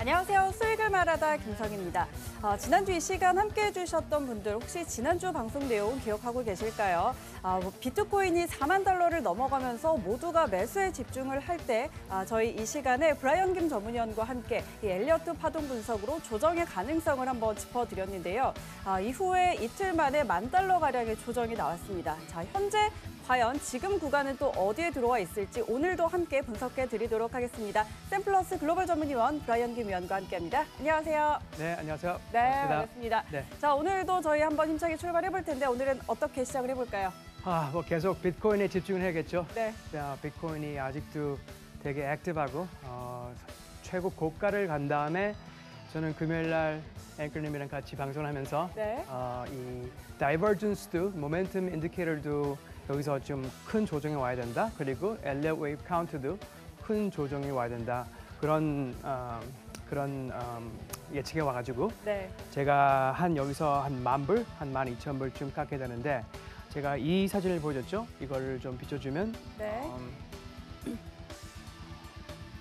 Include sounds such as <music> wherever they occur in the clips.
안녕하세요. 수익을 말하다 김성입니다. 어, 지난주 이 시간 함께 해주셨던 분들 혹시 지난주 방송 내용 기억하고 계실까요? 아, 뭐 비트코인이 4만 달러를 넘어가면서 모두가 매수에 집중을 할 때 아, 저희 이 시간에 브라이언 김 전문위원과 함께 이 엘리어트 파동 분석으로 조정의 가능성을 한번 짚어드렸는데요. 아, 이후에 이틀 만에 만 달러가량의 조정이 나왔습니다. 자, 현재 과연 지금 구간은 또 어디에 들어와 있을지 오늘도 함께 분석해 드리도록 하겠습니다. 샘플러스 글로벌 전문위원 브라이언 김 위원과 함께합니다. 안녕하세요. 네, 안녕하세요. 네, 반갑습니다. 반갑습니다. 네. 자, 오늘도 저희 한번 힘차게 출발해 볼 텐데 오늘은 어떻게 시작을 해볼까요? 아, 뭐 계속 비트코인에 집중을 해야겠죠. 네. 자, 비트코인이 아직도 되게 액티브하고 어, 최고 고가를 간 다음에 저는 금요일 날 앵커님이랑 같이 방송하면서 네. 어, 이 다이버전스도 모멘텀 인디케이터도 여기서 좀 큰 조정이 와야 된다. 그리고 엘레엇 웨이브 카운트도 큰 조정이 와야 된다. 그런 어, 그런 어, 예측이 와가지고 네. 제가 한 여기서 한만 불, 한 만 이천 불쯤 깎게 되는데 제가 이 사진을 보여줬죠. 이거를 좀 비춰주면 네. 어,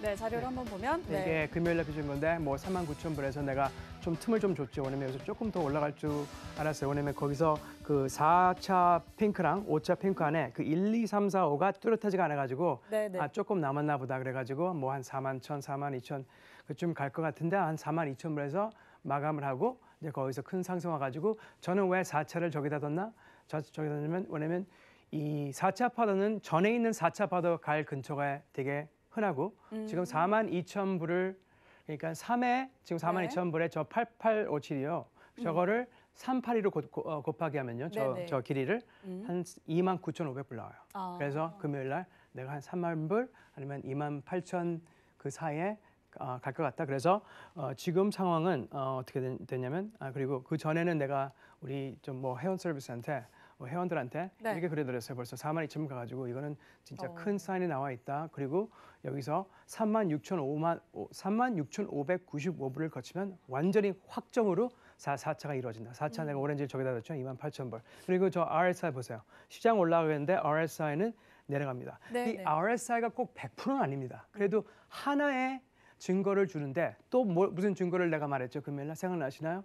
네, 자료를 한번 보면 네. 이게 금요일날 비준 건데 뭐 3만 9천 불에서 내가 좀 틈을 좀 줬죠. 왜냐면 여기서 조금 더 올라갈 줄 알았어요. 왜냐면 거기서 그 4차 핑크랑 5차 핑크 안에 그 1, 2, 3, 4, 5가 뚜렷하지가 않아가지고 네, 네. 아 조금 남았나 보다 그래가지고 뭐 한 4만 1 천, 4만 2천 그쯤 갈것 같은데 한 4만 2천 불에서 마감을 하고 이제 거기서 큰 상승 와가지고 저는 왜 4차를 저기다 뒀나? 저, 저기다 뒀냐면 왜냐면 이 4차 파도는 전에 있는 4차 파도 갈 근처가 되게 흔하고 음. 지금 4만 2천 불을 그러니까 3에 지금 4만 네. 2천 불에 저 8857이요. 음. 저거를 음. 382로 곱, 어, 곱하기 하면요. 저, 저 길이를 음. 한 2만 9,500불 나와요. 아. 그래서 금요일 날 내가 한 3만 불 아니면 2만 8천 그 사이에 어, 갈것 같다. 그래서 어, 지금 상황은 어, 어떻게 되, 냐면 아, 그리고 그 전에는 내가 우리 좀뭐 회원 서비스한테 어, 회원들한테 네. 이렇게 그해드렸어요 벌써 4만 2천 명 가가지고 이거는 진짜 어. 큰 사인이 나와 있다. 그리고 여기서 3만 6천 5만 3만 6천 595불을 거치면 완전히 확정으로 4, 4차가 이루어진다. 4차 음. 내가 오렌지를 저기다 넣죠 2만 8천 불. 그리고 저 RSI 보세요. 시장 올라가는데 RSI는 내려갑니다. 네, 이 네. RSI가 꼭 100%는 아닙니다. 그래도 음. 하나의 증거를 주는데 또 뭐, 무슨 증거를 내가 말했죠? 금요일날 생각나시나요?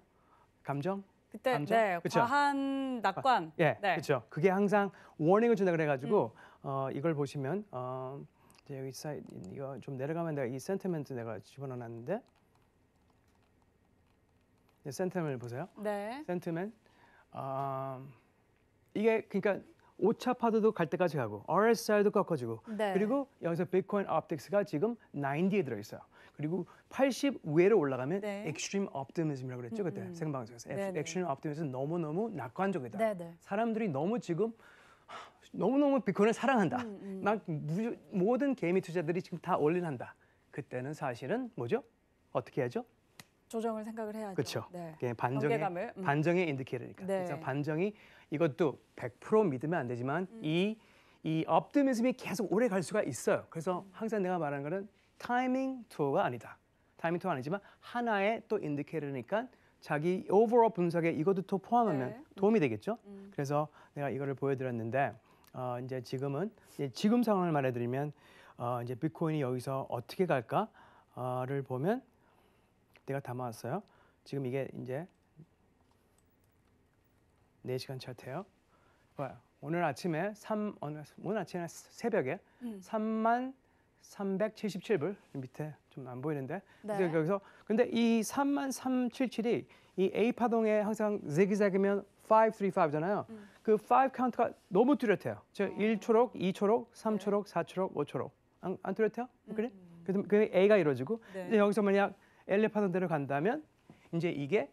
감정? 그때 네, 과한 낙관. 예, 네. 그렇죠. 그게 항상 워닝을 준다 그래가지고 음. 어, 이걸 보시면 어, 이제 여기 사 이거 이좀 내려가면 내가 이 센티멘트 내가 집어넣어놨는데 센티멘트 네, 보세요. 네. 센티멘 어, 이게 그러니까 오차 파도도 갈 때까지 가고 RSI도 꺾어지고 네. 그리고 여기서 비트코인 업틱스가 지금 90에 들어있어요. 그리고 80 위로 올라가면 네. extreme optimism이라고 그랬죠 그때 음. 생방송에서 네, extreme optimism 너무 너무 낙관적이다. 사람들이 너무 지금 너무 너무 비콘을 사랑한다. 음, 음. 막 무, 모든 개미 투자들이 지금 다올린한다 그때는 사실은 뭐죠? 어떻게 하죠? 조정을 생각을 해야죠. 그렇죠. 네. 반정의 음. 반정의 인디케이터니까. 네. 그래서 반정이 이것도 100% 믿으면 안 되지만 이이 음. 업티미즘이 계속 오래 갈 수가 있어요. 그래서 음. 항상 내가 말하는 거는 타이밍 투어가 아니다. 타이밍 투어 아니지만 하나의 또 인디케이터니까 자기 오버로 분석에 이것도 또 포함하면 네. 도움이 되겠죠. 음. 그래서 내가 이거를 보여드렸는데 어, 이제 지금은 이제 지금 상황을 말해드리면 어, 이제 비트코인이 여기서 어떻게 갈까를 어, 보면 내가 담아왔어요. 지금 이게 이제 4시간 차트예요. 봐요. 오늘 아침에 3 오늘 아침에 새벽에 음. 3만 377불 밑에 좀 안 보이는데 네. 그래서 여기서 근데 이 3377이 이 A 파동에 항상 지그재그면 535잖아요. 음. 그5 카운트가 너무 뚜렷해요. 저 어. 1초록, 2초록, 3초록, 네. 4초록, 5초록 안, 안 뚜렷해요? 음. 그래? 음. 그래서 그 A가 이루어지고 네. 여기서 만약 엘레 파동대로 간다면 이제 이게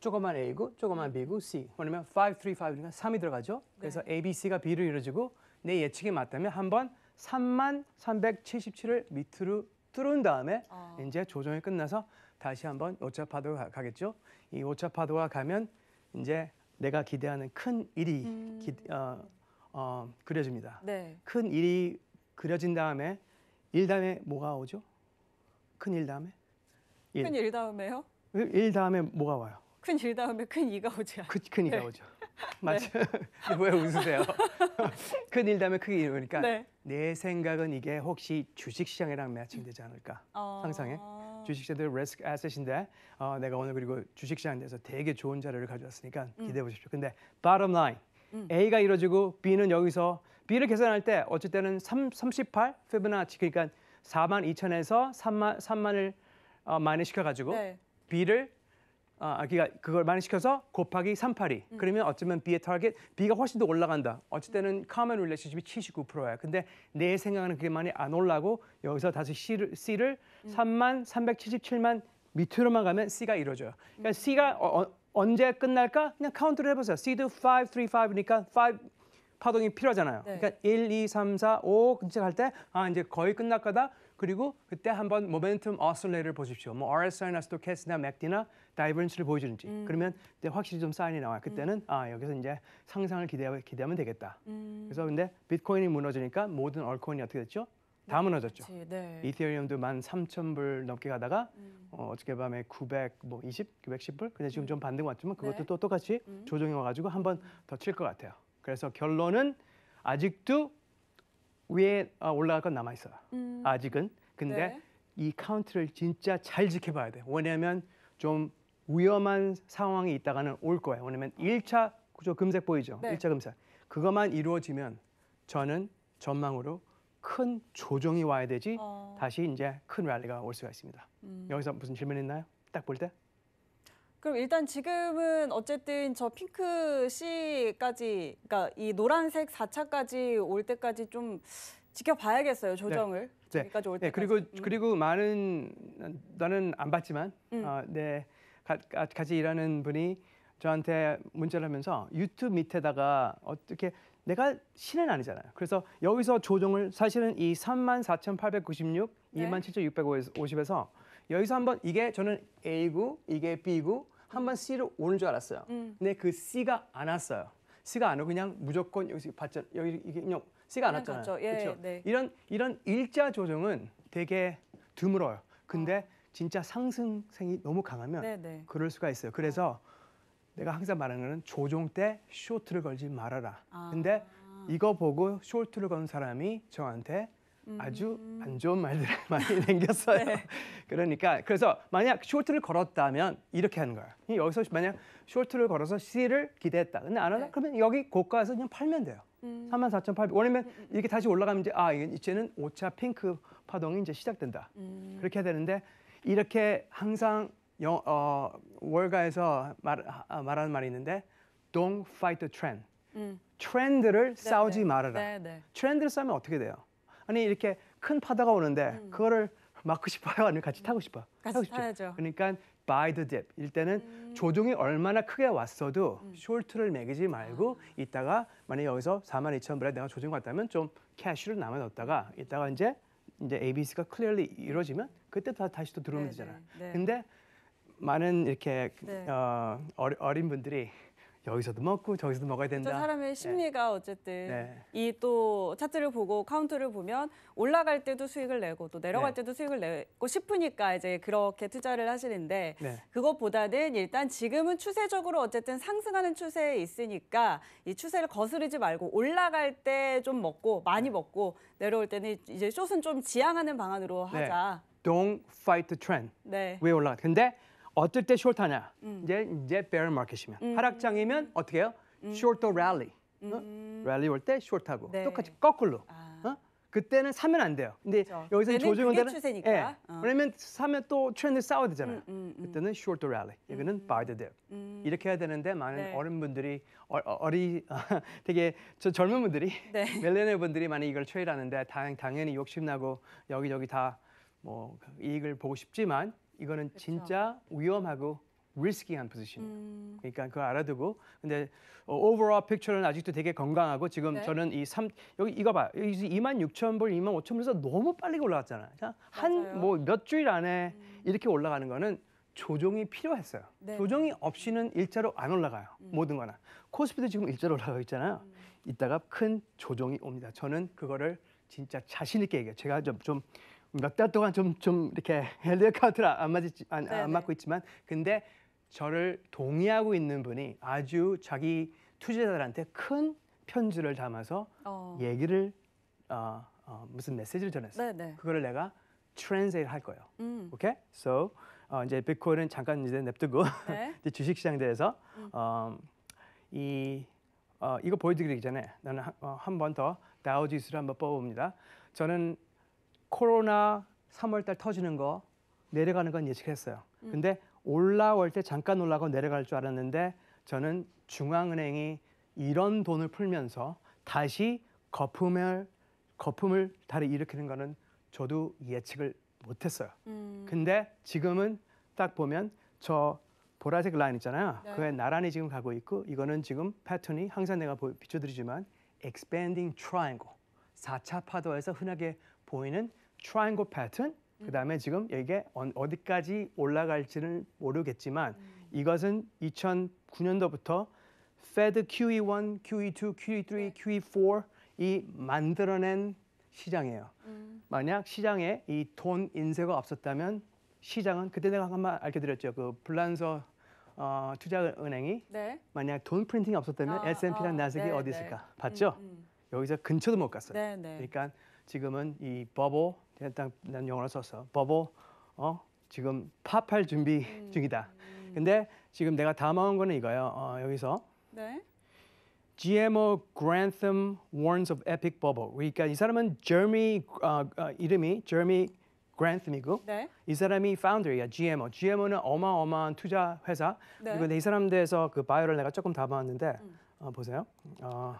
조그만 A고 조그만 B고 C. 뭐냐면 535이니까 3이 들어가죠. 그래서 네. A, B, C가 B로 이루어지고 내 예측이 맞다면 한번 3만 377을 밑으로 뚫은 다음에 아. 이제 조정이 끝나서 다시 한번 오차파도가 가겠죠. 이 오차파도가 가면 이제 내가 기대하는 큰 일이 음. 기, 어, 어, 그려집니다. 네. 큰 일이 그려진 다음에 일 다음에 뭐가 오죠? 큰 일 다음에? 큰 일 다음에요? 일 다음에 뭐가 와요? 큰일 다음에 큰 이가 오지 않 그, 큰 이가 네. 오죠. <laughs> 네. 맞죠? 네. <laughs> 왜 웃으세요? <laughs> 큰 일 다음에 크게 이러니까 네. 내 생각은 이게 혹시 주식시장이랑 매칭되지 않을까 어... 상상해. 주식시장도 리스크 애셋인데 어, 내가 오늘 그리고 주식시장에 대해서 되게 좋은 자료를 가져왔으니까 음. 기대해 보십시오. 근데 bottom line 음. A가 이루어지고 B는 여기서 B를 계산할 때 어쩔 때는 3, 38 피부나치 그러니까 4만 2 0에서 3만 3만을 어, 많이 시켜가지고 네. B를 아, 그러니까 그걸 많이 시켜서 곱하기 382. 음. 그러면 어쩌면 B의 타겟, B가 훨씬 더 올라간다. 어쨌든 음. common r e l a t 이 79%야. 근데 내 생각에는 그게 많이 안 올라고 여기서 다시 C를, C를 음. 3만 377만 밑으로만 가면 C가 이루어져요. 그러니까 음. C가 어, 어, 언제 끝날까? 그냥 카운트를 해보세요. C도 5, 3, 5니까 5 파동이 필요하잖아요. 네. 그러니까 1, 2, 3, 4, 5 근처 갈때 아, 이제 거의 끝날 거다. 그리고 그때 한번 모멘텀 어슬레이를 보십시오. 뭐 RSI나 스토캐스나 맥디나 다이버런스를 보여주는지. 음. 그러면 그때 확실히 좀 사인이 나와요. 그때는 음. 아 여기서 이제 상상을 기대, 기대하면 되겠다. 음. 그래서 근데 비트코인이 무너지니까 모든 얼코인이 어떻게 됐죠? 다 네, 무너졌죠. 그치, 네. 이더리움도 만 삼천 불 넘게 가다가 음. 어, 어저께 밤에 구백 뭐 이십, 구백십 불 근데 지금 음. 좀 반등 왔지만 그것도 네. 또 똑같이 음. 조정해 와가지고 한번더 칠 것 같아요. 그래서 결론은 아직도 위에 어, 올라갈 건 남아 있어요. 음. 아직은. 근데 네. 이 카운트를 진짜 잘 지켜봐야 돼. 왜냐하면 좀 위험한 상황이 있다가는 올 거예요. 왜냐면 1차 어. 그죠 금색 보이죠? 네. 1차 금색. 그것만 이루어지면 저는 전망으로 큰 조정이 와야 되지 어... 다시 이제 큰 랠리가 올 수가 있습니다. 음. 여기서 무슨 질문 있나요? 딱 볼 때? 그럼 일단 지금은 어쨌든 저 핑크 C까지, 그러니까 이 노란색 4차까지 올 때까지 좀 지켜봐야겠어요 네. 조정을 네. 여기까지 올 네, 때. 그리고 음. 그리고 많은 나는 안 봤지만 음. 어, 네 가, 같이 일하는 분이 저한테 문자를 하면서 유튜브 밑에다가 어떻게 내가 신은 아니잖아요. 그래서 여기서 조정을 사실은 이 34,896, 네. 27,650에서 여기서 한번 이게 저는 A구, 이게 B구, 한번 C를 오는 줄 알았어요. 음. 근데 그 C가 안 왔어요. C가 안 오고 그냥 무조건 여기서 봤죠. 여기 이게 그냥 C가 안 왔잖아요. 예, 그렇죠. 네. 이런 이런 일자 조정은 되게 드물어요. 근데 어. 진짜 상승생이 너무 강하면 네, 네. 그럴 수가 있어요. 그래서 어. 내가 항상 말하는 거는 조종 때 쇼트를 걸지 말아라. 아. 근데 이거 보고 쇼트를 건 사람이 저한테 아주 음. 안 좋은 말들을 <laughs> 많이 남겼어요. 네. 그러니까 그래서 만약 쇼트를 걸었다면 이렇게 하는 거예요. 여기서 만약 쇼트를 걸어서 C를 기대했다. 근데 안 하다 네. 그러면 여기 고가에서 그냥 팔면 돼요. 음. 34,800. 원이면 음, 음, 이렇게 다시 올라가면 이제 아 이제는 오차 핑크 파동이 이제 시작된다. 음. 그렇게 해야 되는데 이렇게 항상 영, 어, 월가에서 말, 아, 말하는 말이 있는데 don't fight the trend. 음. 트렌드를 네 싸우지 네. 말아라. 네네. 네. 트렌드를 싸우면 어떻게 돼요? 아니 이렇게 큰 파도가 오는데 음. 그거를 막고 싶어요? 아니면 같이 음. 타고 싶어? 같이 타고 싶죠. 타야죠. 그러니까 by the dip 일 때는 음. 조종이 얼마나 크게 왔어도 음. 숄트를 매기지 말고 아. 이따가 만약에 여기서 4만 2천 불에 내가 조종 왔다면 좀 캐시를 남아 뒀다가 음. 이따가 이제 이제 ABC가 클리어리 이루어지면 그때 다 다시 또 들어오면 네네. 되잖아. 네. 근데 많은 이렇게 네. 어, 어린 분들이 여기서도 먹고 저기서도 먹어야 된다. 저 사람의 네. 심리가 어쨌든 네. 이또 차트를 보고 카운트를 보면 올라갈 때도 수익을 내고 또 내려갈 네. 때도 수익을 내고 싶으니까 이제 그렇게 투자를 하시는데 네. 그것보다는 일단 지금은 추세적으로 어쨌든 상승하는 추세에 있으니까 이 추세를 거스르지 말고 올라갈 때 좀 먹고 많이 네. 먹고 내려올 때는 이제 숏은 좀 지향하는 방안으로 네. 하자. Don't fight the trend. 네. 왜 올라가? 근데 어떨 때 숏하냐? 음. 이제 이제 bear 이면 음. 하락장이면 어떻게 해요? s h o 리 t 랠리 올 때 숏하고 네. 똑같이 거꾸로. 아. 그때는 사면 안 돼요. 근데 그렇죠. 여기서 조정은 되는 추세니까. 예. 어. 왜냐면 사면 또 트렌드 싸워야 되잖아요. 음, 음, 음. 그때는 s h o 리 t r 이거는 buy t h 이렇게 해야 되는데 많은 네. 어른 분들이 어, 어 어리 <laughs> 되게 저 젊은 분들이 네. 멜레네 <laughs> 분들이 많이 이걸 트레이드하는데 당, 당연히 욕심나고 여기저기 다 뭐 이익을 보고 싶지만 이거는 그쵸. 진짜 위험하고 리스키한 포지션. 음. 그러니까 그거 알아두고. 근데 어, overall p i 는 아직도 되게 건강하고 지금 네. 저는 이 삼 여기 이거 봐. 여기서 2만 6천 불, 2만 5천 불에서 너무 빨리 올라왔잖아요한 뭐 몇 주일 안에 음. 이렇게 올라가는 거는 조정이 필요했어요. 네. 조정이 없이는 일자로 안 올라가요. 음. 모든 거나. 코스피도 지금 일자로 올라가 있잖아요. 음. 이따가 큰 조정이 옵니다. 저는 그거를 진짜 자신 있게 얘기해요. 제가 좀, 좀 몇달 동안 좀, 좀 이렇게 헬리카우트라 안, 맞 안, 안 맞고 있지만 근데 저를 동의하고 있는 분이 아주 자기 투자자들한테 큰 편지를 담아서 어. 얘기를 어, 어, 무슨 메시지를 전했어. 네네. 그거를 내가 트랜세이트 할 거예요. 음. 오케이? So 어, 이제 비코인은 잠깐 이제 냅두고 네. <laughs> 주식시장 에 대해서 음. 어, 이 어, 이거 보여드리기 전에 나는 한 번더 어, 다우지수를 한번 뽑아봅니다. 저는 코로나 3월달 터지는 거 내려가는 건 예측했어요. 음. 근데 올라올 때 잠깐 올라가고 내려갈 줄 알았는데 저는 중앙은행이 이런 돈을 풀면서 다시 거품을 거품을 다시 일으키는 거는 저도 예측을 못했어요. 음. 근데 지금은 딱 보면 저 보라색 라인 있잖아요. 네. 그게 나란히 지금 가고 있고 이거는 지금 패턴이 항상 내가 비춰드리지만 expanding triangle 4차 파도에서 흔하게 보이는 트라이앵글 패턴 음. 그다음에 지금 이게 어디까지 올라갈지는 모르겠지만 음. 이것은 2009년도부터 Fed QE1, QE2, QE3, QE4 이 만들어낸 시장이에요. 음. 만약 시장에 이 돈 인쇄가 없었다면 시장은 그때 내가 한 번 알려드렸죠. 그 불란서 어, 투자은행이 네. 만약 돈 프린팅이 없었다면 아, S&P랑 아, 나스닥이 네, 어디 있을까? 네. 봤죠? 음, 음. 여기서 근처도 못 갔어요. 네, 네. 그러니까 지금은 이 버블 일단 난 영어로 썼어. 버보 어 지금 파할 준비 음. 중이다. 음. 근데 지금 내가 담아온 거는 이거예요. 어, 여기서 네. GMO Grantham warns of epic bubble. 그러니까 이 사람은 Jeremy 어, 어, 이름이 Jeremy Grantham이고 네. 이 사람이 founder야 GMO. GMO는 어마어마한 투자 회사. 네. 그리고 이사람대해서그 바이오를 내가 조금 담아왔는데 음. 어, 보세요. 어,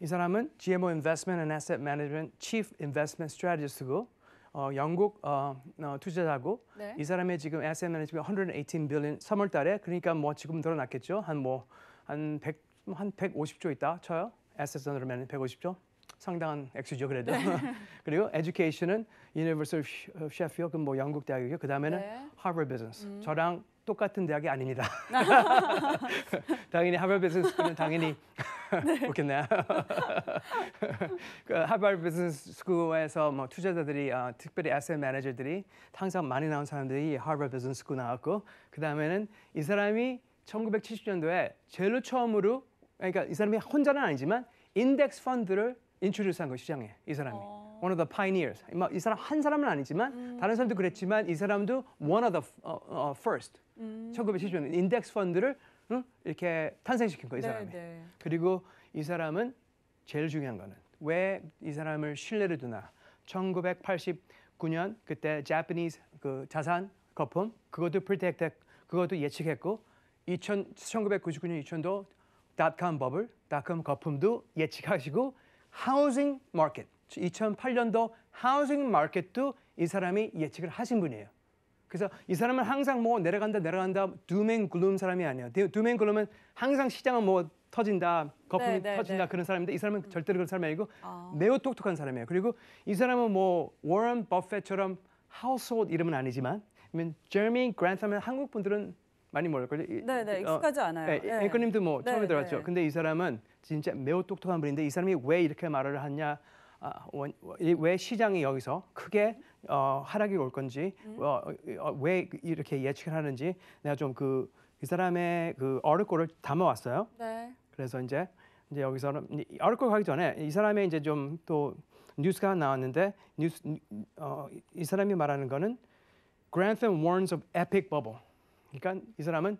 이 사람은 GMO Investment and Asset Management Chief Investment Strategist고 어, 영국 어, 어, 투자자고 네. 이 사람의 지금 Asset Management 118 billion 3월 달에 그러니까 뭐 지금 늘어났겠죠. 한 뭐 한 100, 한 150조 있다 쳐요. Asset Under Management 150조. 상당한 액수죠 그래도. 네. 그리고 Education은 University of Sheffield, 뭐 영국 대학이고 그 다음에는 네. Harvard Business. 음. 저랑 똑같은 대학이 아닙니다. <laughs> <laughs> 당연히 하버드 비즈니스 스쿨은 당연히 <laughs> 네. 그렇겠나요? 그 하버드 비즈니스 스쿨에서 뭐 투자자들이 어, 특별히 에셋 매니저들이 항상 많이 나온 사람들이 하버드 비즈니스 스쿨 나왔고 그 다음에는 이 사람이 1970년도에 제일 처음으로 그러니까 이 사람이 혼자는 아니지만 인덱스 펀드를 인출한거 시장에 이 사람이. 어. one of the pioneers. 뭐 이 사람 한 사람은 아니지만 음. 다른 사람도 그랬지만 이 사람도 one of the uh, uh, first. 음. 1970년 인덱스 펀드를 응? 이렇게 탄생시킨 거 이 사람이. 네네. 네. 그리고 이 사람은 제일 중요한 거는 왜 이 사람을 신뢰를 두나. 1989년 그때 Japanese 그 자산 거품 그것도 protect 그것도 예측했고 2000, 1999년 2000도 닷컴 버블, 닷컴 거품도 예측하시고 하우징 마켓 2008년도 하우징 마켓도 이 사람이 예측을 하신 분이에요. 그래서 이 사람은 항상 뭐 내려간다 내려간다 두맨 글룸 사람이 아니야. 두맨 글룸은 항상 시장은 뭐 터진다 거품이 네, 네, 터진다 네. 그런 사람인데 이 사람은 절대로 그런 사람이 아니고 아. 매우 똑똑한 사람이에요. 그리고 이 사람은 뭐 워런 버핏처럼 하우스홀드 이름은 아니지만 그러면 제미 그랜트하면 한국 분들은 많이 모를걸요. 네, 네, 어, 익숙하지 않아요. 예, 네, 앵커님도 뭐 처음에 네, 들어왔죠. 네. 근데 이 사람은 진짜 매우 똑똑한 분인데 이 사람이 왜 이렇게 말을 하냐 아, 어, 왜 시장이 여기서 크게 어, 하락이 올 건지 음. 어, 어, 왜 이렇게 예측을 하는지 내가 좀 그이 그 사람의 그 어렵고를 담아왔어요. 네. 그래서 이제 이제 여기서는 어렵고 가기 전에 이 사람의 이제 좀 또 뉴스가 나왔는데 뉴스 음, 어, 이 사람이 말하는 거는 Grantham warns of epic bubble. 그러니까 이 사람은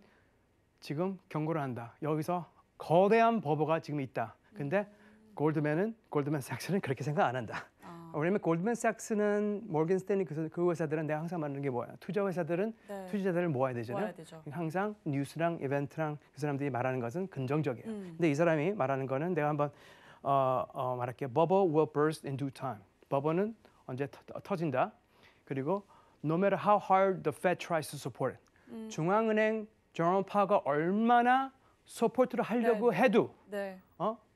지금 경고를 한다. 여기서 거대한 버버가 지금 있다. 근데 골드맨은 골드맨삭스는 그렇게 생각 안 한다. 아. 왜냐면 골드맨삭스는 모건 스탠리 그, 그 회사들은 내가 항상 말하는 게 뭐야? 투자 회사들은 네. 투자자들을 모아야 되잖아요. 모아야 항상 뉴스랑 이벤트랑 그 사람들이 말하는 것은 긍정적이에요. 음. 근데 이 사람이 말하는 거는 내가 한번 어, 어, 말할게요. Bubble will burst in due time. 버버는 언제 터, 진다 그리고 no matter how hard the Fed tries to support, 음. 중앙은행 저런 파가 얼마나 소포트를 하려고 네. 해도 네.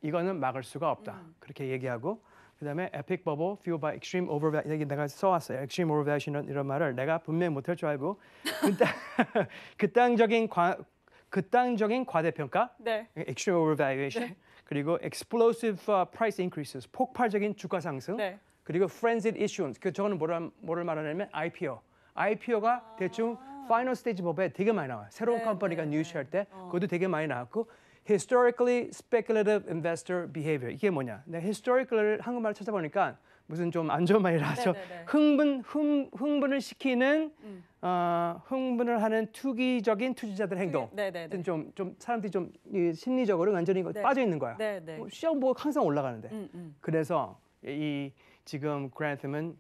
이거는 막을 수가 없다. 음. 그렇게 얘기하고 그다음에 에픽 버블 fueled by extreme overvaluation 여기 내가 써왔어요. extreme overvaluation 이런 말을 내가 분명히 못할 줄 알고 극단, <laughs> 그 <laughs> 그 적인 과, 극적인 그 과대평가 네. extreme o v 네. 그리고 explosive uh, price increases 폭발적인 주가 상승 네. 그리고 frenzied issuance 그 저거는 뭐라, 뭐를 말하냐면 IPO IPO가 아 대충 파이널 스테이지 법에 되게 많이 나와요. 새로운 컴퍼니가 네, 뉴스할 네, 네. 때 어. 그것도 되게 많이 나왔고 historically speculative investor behavior 이게 뭐냐? 내가 네, historical을 한국말로 찾아보니까 무슨 좀 안 좋은 말이라 네, 하죠. 네, 흥분 흥, 흥분을 시키는 음. 어, 흥분을 하는 투기적인 투자자들 행동. 좀좀 좀 사람들이 좀 심리적으로 완전히 네. 빠져 있는 거야. 뭐 시험 보 항상 올라가는데. 음, 음. 그래서 이 지금 그랜트은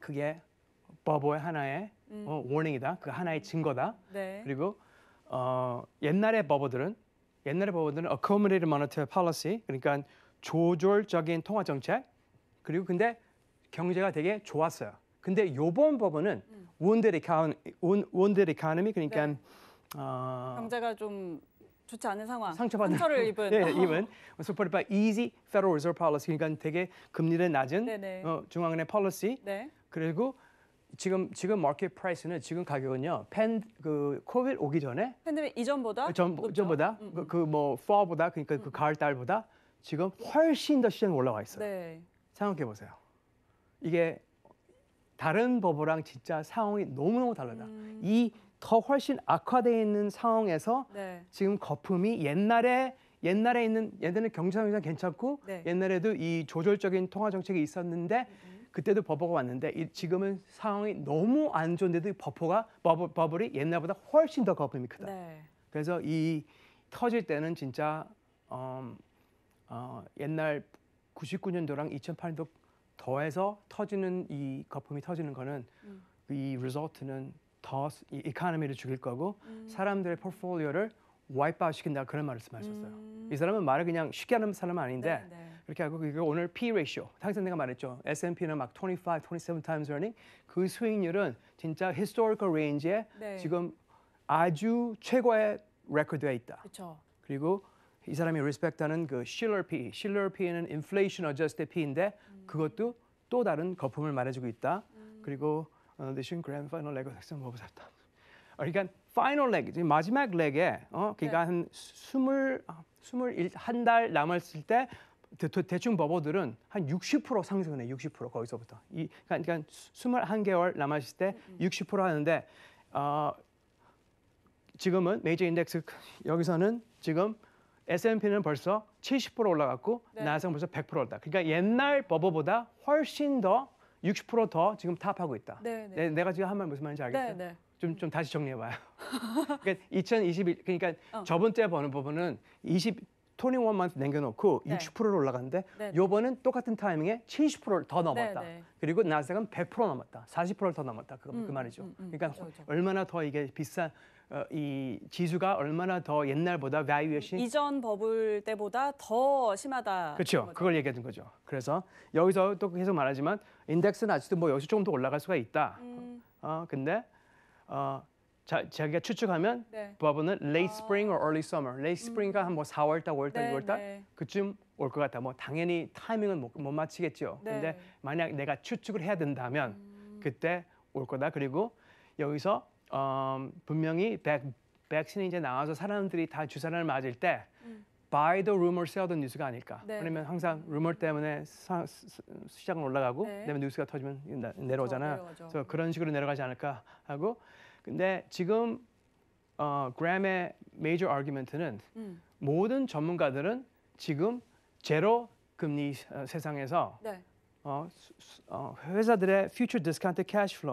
그게 버버의 하나의 음. 어, 워닝이다. 그 하나의 증거다. 네. 그리고 어, 옛날의 버버들은 옛날에 보거든 accommodative monetary policy 그러니까 조절적인 통화 정책 그리고 근데 경제가 되게 좋았어요. 근데 요번 법원은 음. wounded economy, wounded economy 그러니까 네. 어... 경제가 좀 좋지 않은 상황, 상처받는 상처를 입은 네, 입은 supported by easy Federal Reserve policy 그러니까 되게 금리를 낮은 네네. 어, 중앙은행 policy 네. 그리고 지금 지금 마켓 프라이스는 지금 가격은요. 팬 그 코빗 오기 전에 팬데믹 이전보다 그 전, 전보다 음, 그뭐 음. 그 파보다 그러니까 그 음. 가을 달보다 지금 훨씬 더 시장이 올라와 있어요. 네. 생각해 보세요. 이게 다른 버블랑 진짜 상황이 너무너무 다르다. 음. 이더 훨씬 악화되어 있는 상황에서 네. 지금 거품이 옛날에 옛날에 있는 옛날에 경제상황이 괜찮고 네. 옛날에도 이 조절적인 통화 정책이 있었는데 음. 그때도 버퍼가 왔는데 지금은 상황이 너무 안 좋은데도 버퍼가 버블, 버블이 옛날보다 훨씬 더 거품이 크다. 네. 그래서 이 터질 때는 진짜 어, 어, 옛날 99년도랑 2008년도 더해서 터지는 이 거품이 터지는 거는 음. 이 리조트는 더이 이카노미를 죽일 거고 음. 사람들의 포트폴리오를 와이프아웃 시킨다 그런 말을 말씀하셨어요. 음. 이 사람은 말을 그냥 쉽게 하는 사람은 아닌데 네, 네. 이렇게 하고 그게 오늘 P ratio. 항상 내가 말했죠. S&P는 막 25, 27 times earning. 그 수익률은 진짜 historical range에 네. 지금 아주 최고의 레코드에 있다. 그쵸. 그리고 이 사람이 respect하는 그 Shiller P. Shiller P는 inflation adjusted P인데 음. 그것도 또 다른 거품을 말해주고 있다. 음. 그리고 uh, 어, this grand final 어, 그러니까 leg of 뭐보다 그러니까 파이널 렉, 마지막 렉에 어, 그러니까 네. 한 스물 아, 스물달 남았을 때 대, 충 버버들은 한 60% 상승을 해, 60% 거기서부터. 이, 그러니까, 그러니까 21개월 남았을 때 60% 하는데 어, 지금은 메이저 인덱스 여기서는 지금 S&P는 벌써 70% 올라갔고 네. 나스닥 벌써 100% 올랐다. 그러니까 옛날 버버보다 훨씬 더 60%더 지금 탑하고 있다. 네, 네. 내, 가 지금 한 말 무슨 말인지 네, 알겠어요? 네, 좀, 좀 다시 정리해봐요. <laughs> 그러니까 2021, 그러니까 어. 저번 때보는 부분은 20, 21 month 남겨놓고 네. 60%로 올라갔는데 네, 네. 요번은 똑같은 타이밍에 70%를 더 넘었다. 네, 네. 그리고 나스닥은 100% 넘었다. 40%를 더 넘었다. 그, 음, 그 말이죠. 음, 음, 음. 그러니까 그렇죠, 그렇죠, 얼마나 더 이게 비싼 어, 이 지수가 얼마나 더 옛날보다 valuation 이전 버블 때보다 더 심하다. 그렇죠. 그걸 얘기하는 거죠. 그래서 여기서 또 계속 말하지만 인덱스는 아직도 뭐 여기서 조금 더 올라갈 수가 있다. 음. 어, 근데 어, 자, 자기가 추측하면 네. 바보는 late 아. spring or early summer. late 음. spring가 한 뭐 4월달, 5월달, 네, 6월달 네. 그쯤 올 것 같다. 뭐 당연히 타이밍은 못, 못 맞히겠죠. 네. 근데 만약 내가 추측을 해야 된다면 음. 그때 올 거다. 그리고 여기서 어, 분명히 백, 백신이 이제 나와서 사람들이 다 주사를 맞을 때 음. by the rumor 세워던 뉴스가 아닐까. 네. 왜냐면 항상 루머 때문에 시장은 올라가고 네. 그다음에 뉴스가 터지면 내려오잖아. 요 그래서 그런 식으로 내려가지 않을까 하고 근데 지금 어, 그램의 메이저 아기먼트는 음. 모든 전문가들은 지금 제로 금리 어, 세상에서 네. 어, 어, 회사들의 future discounted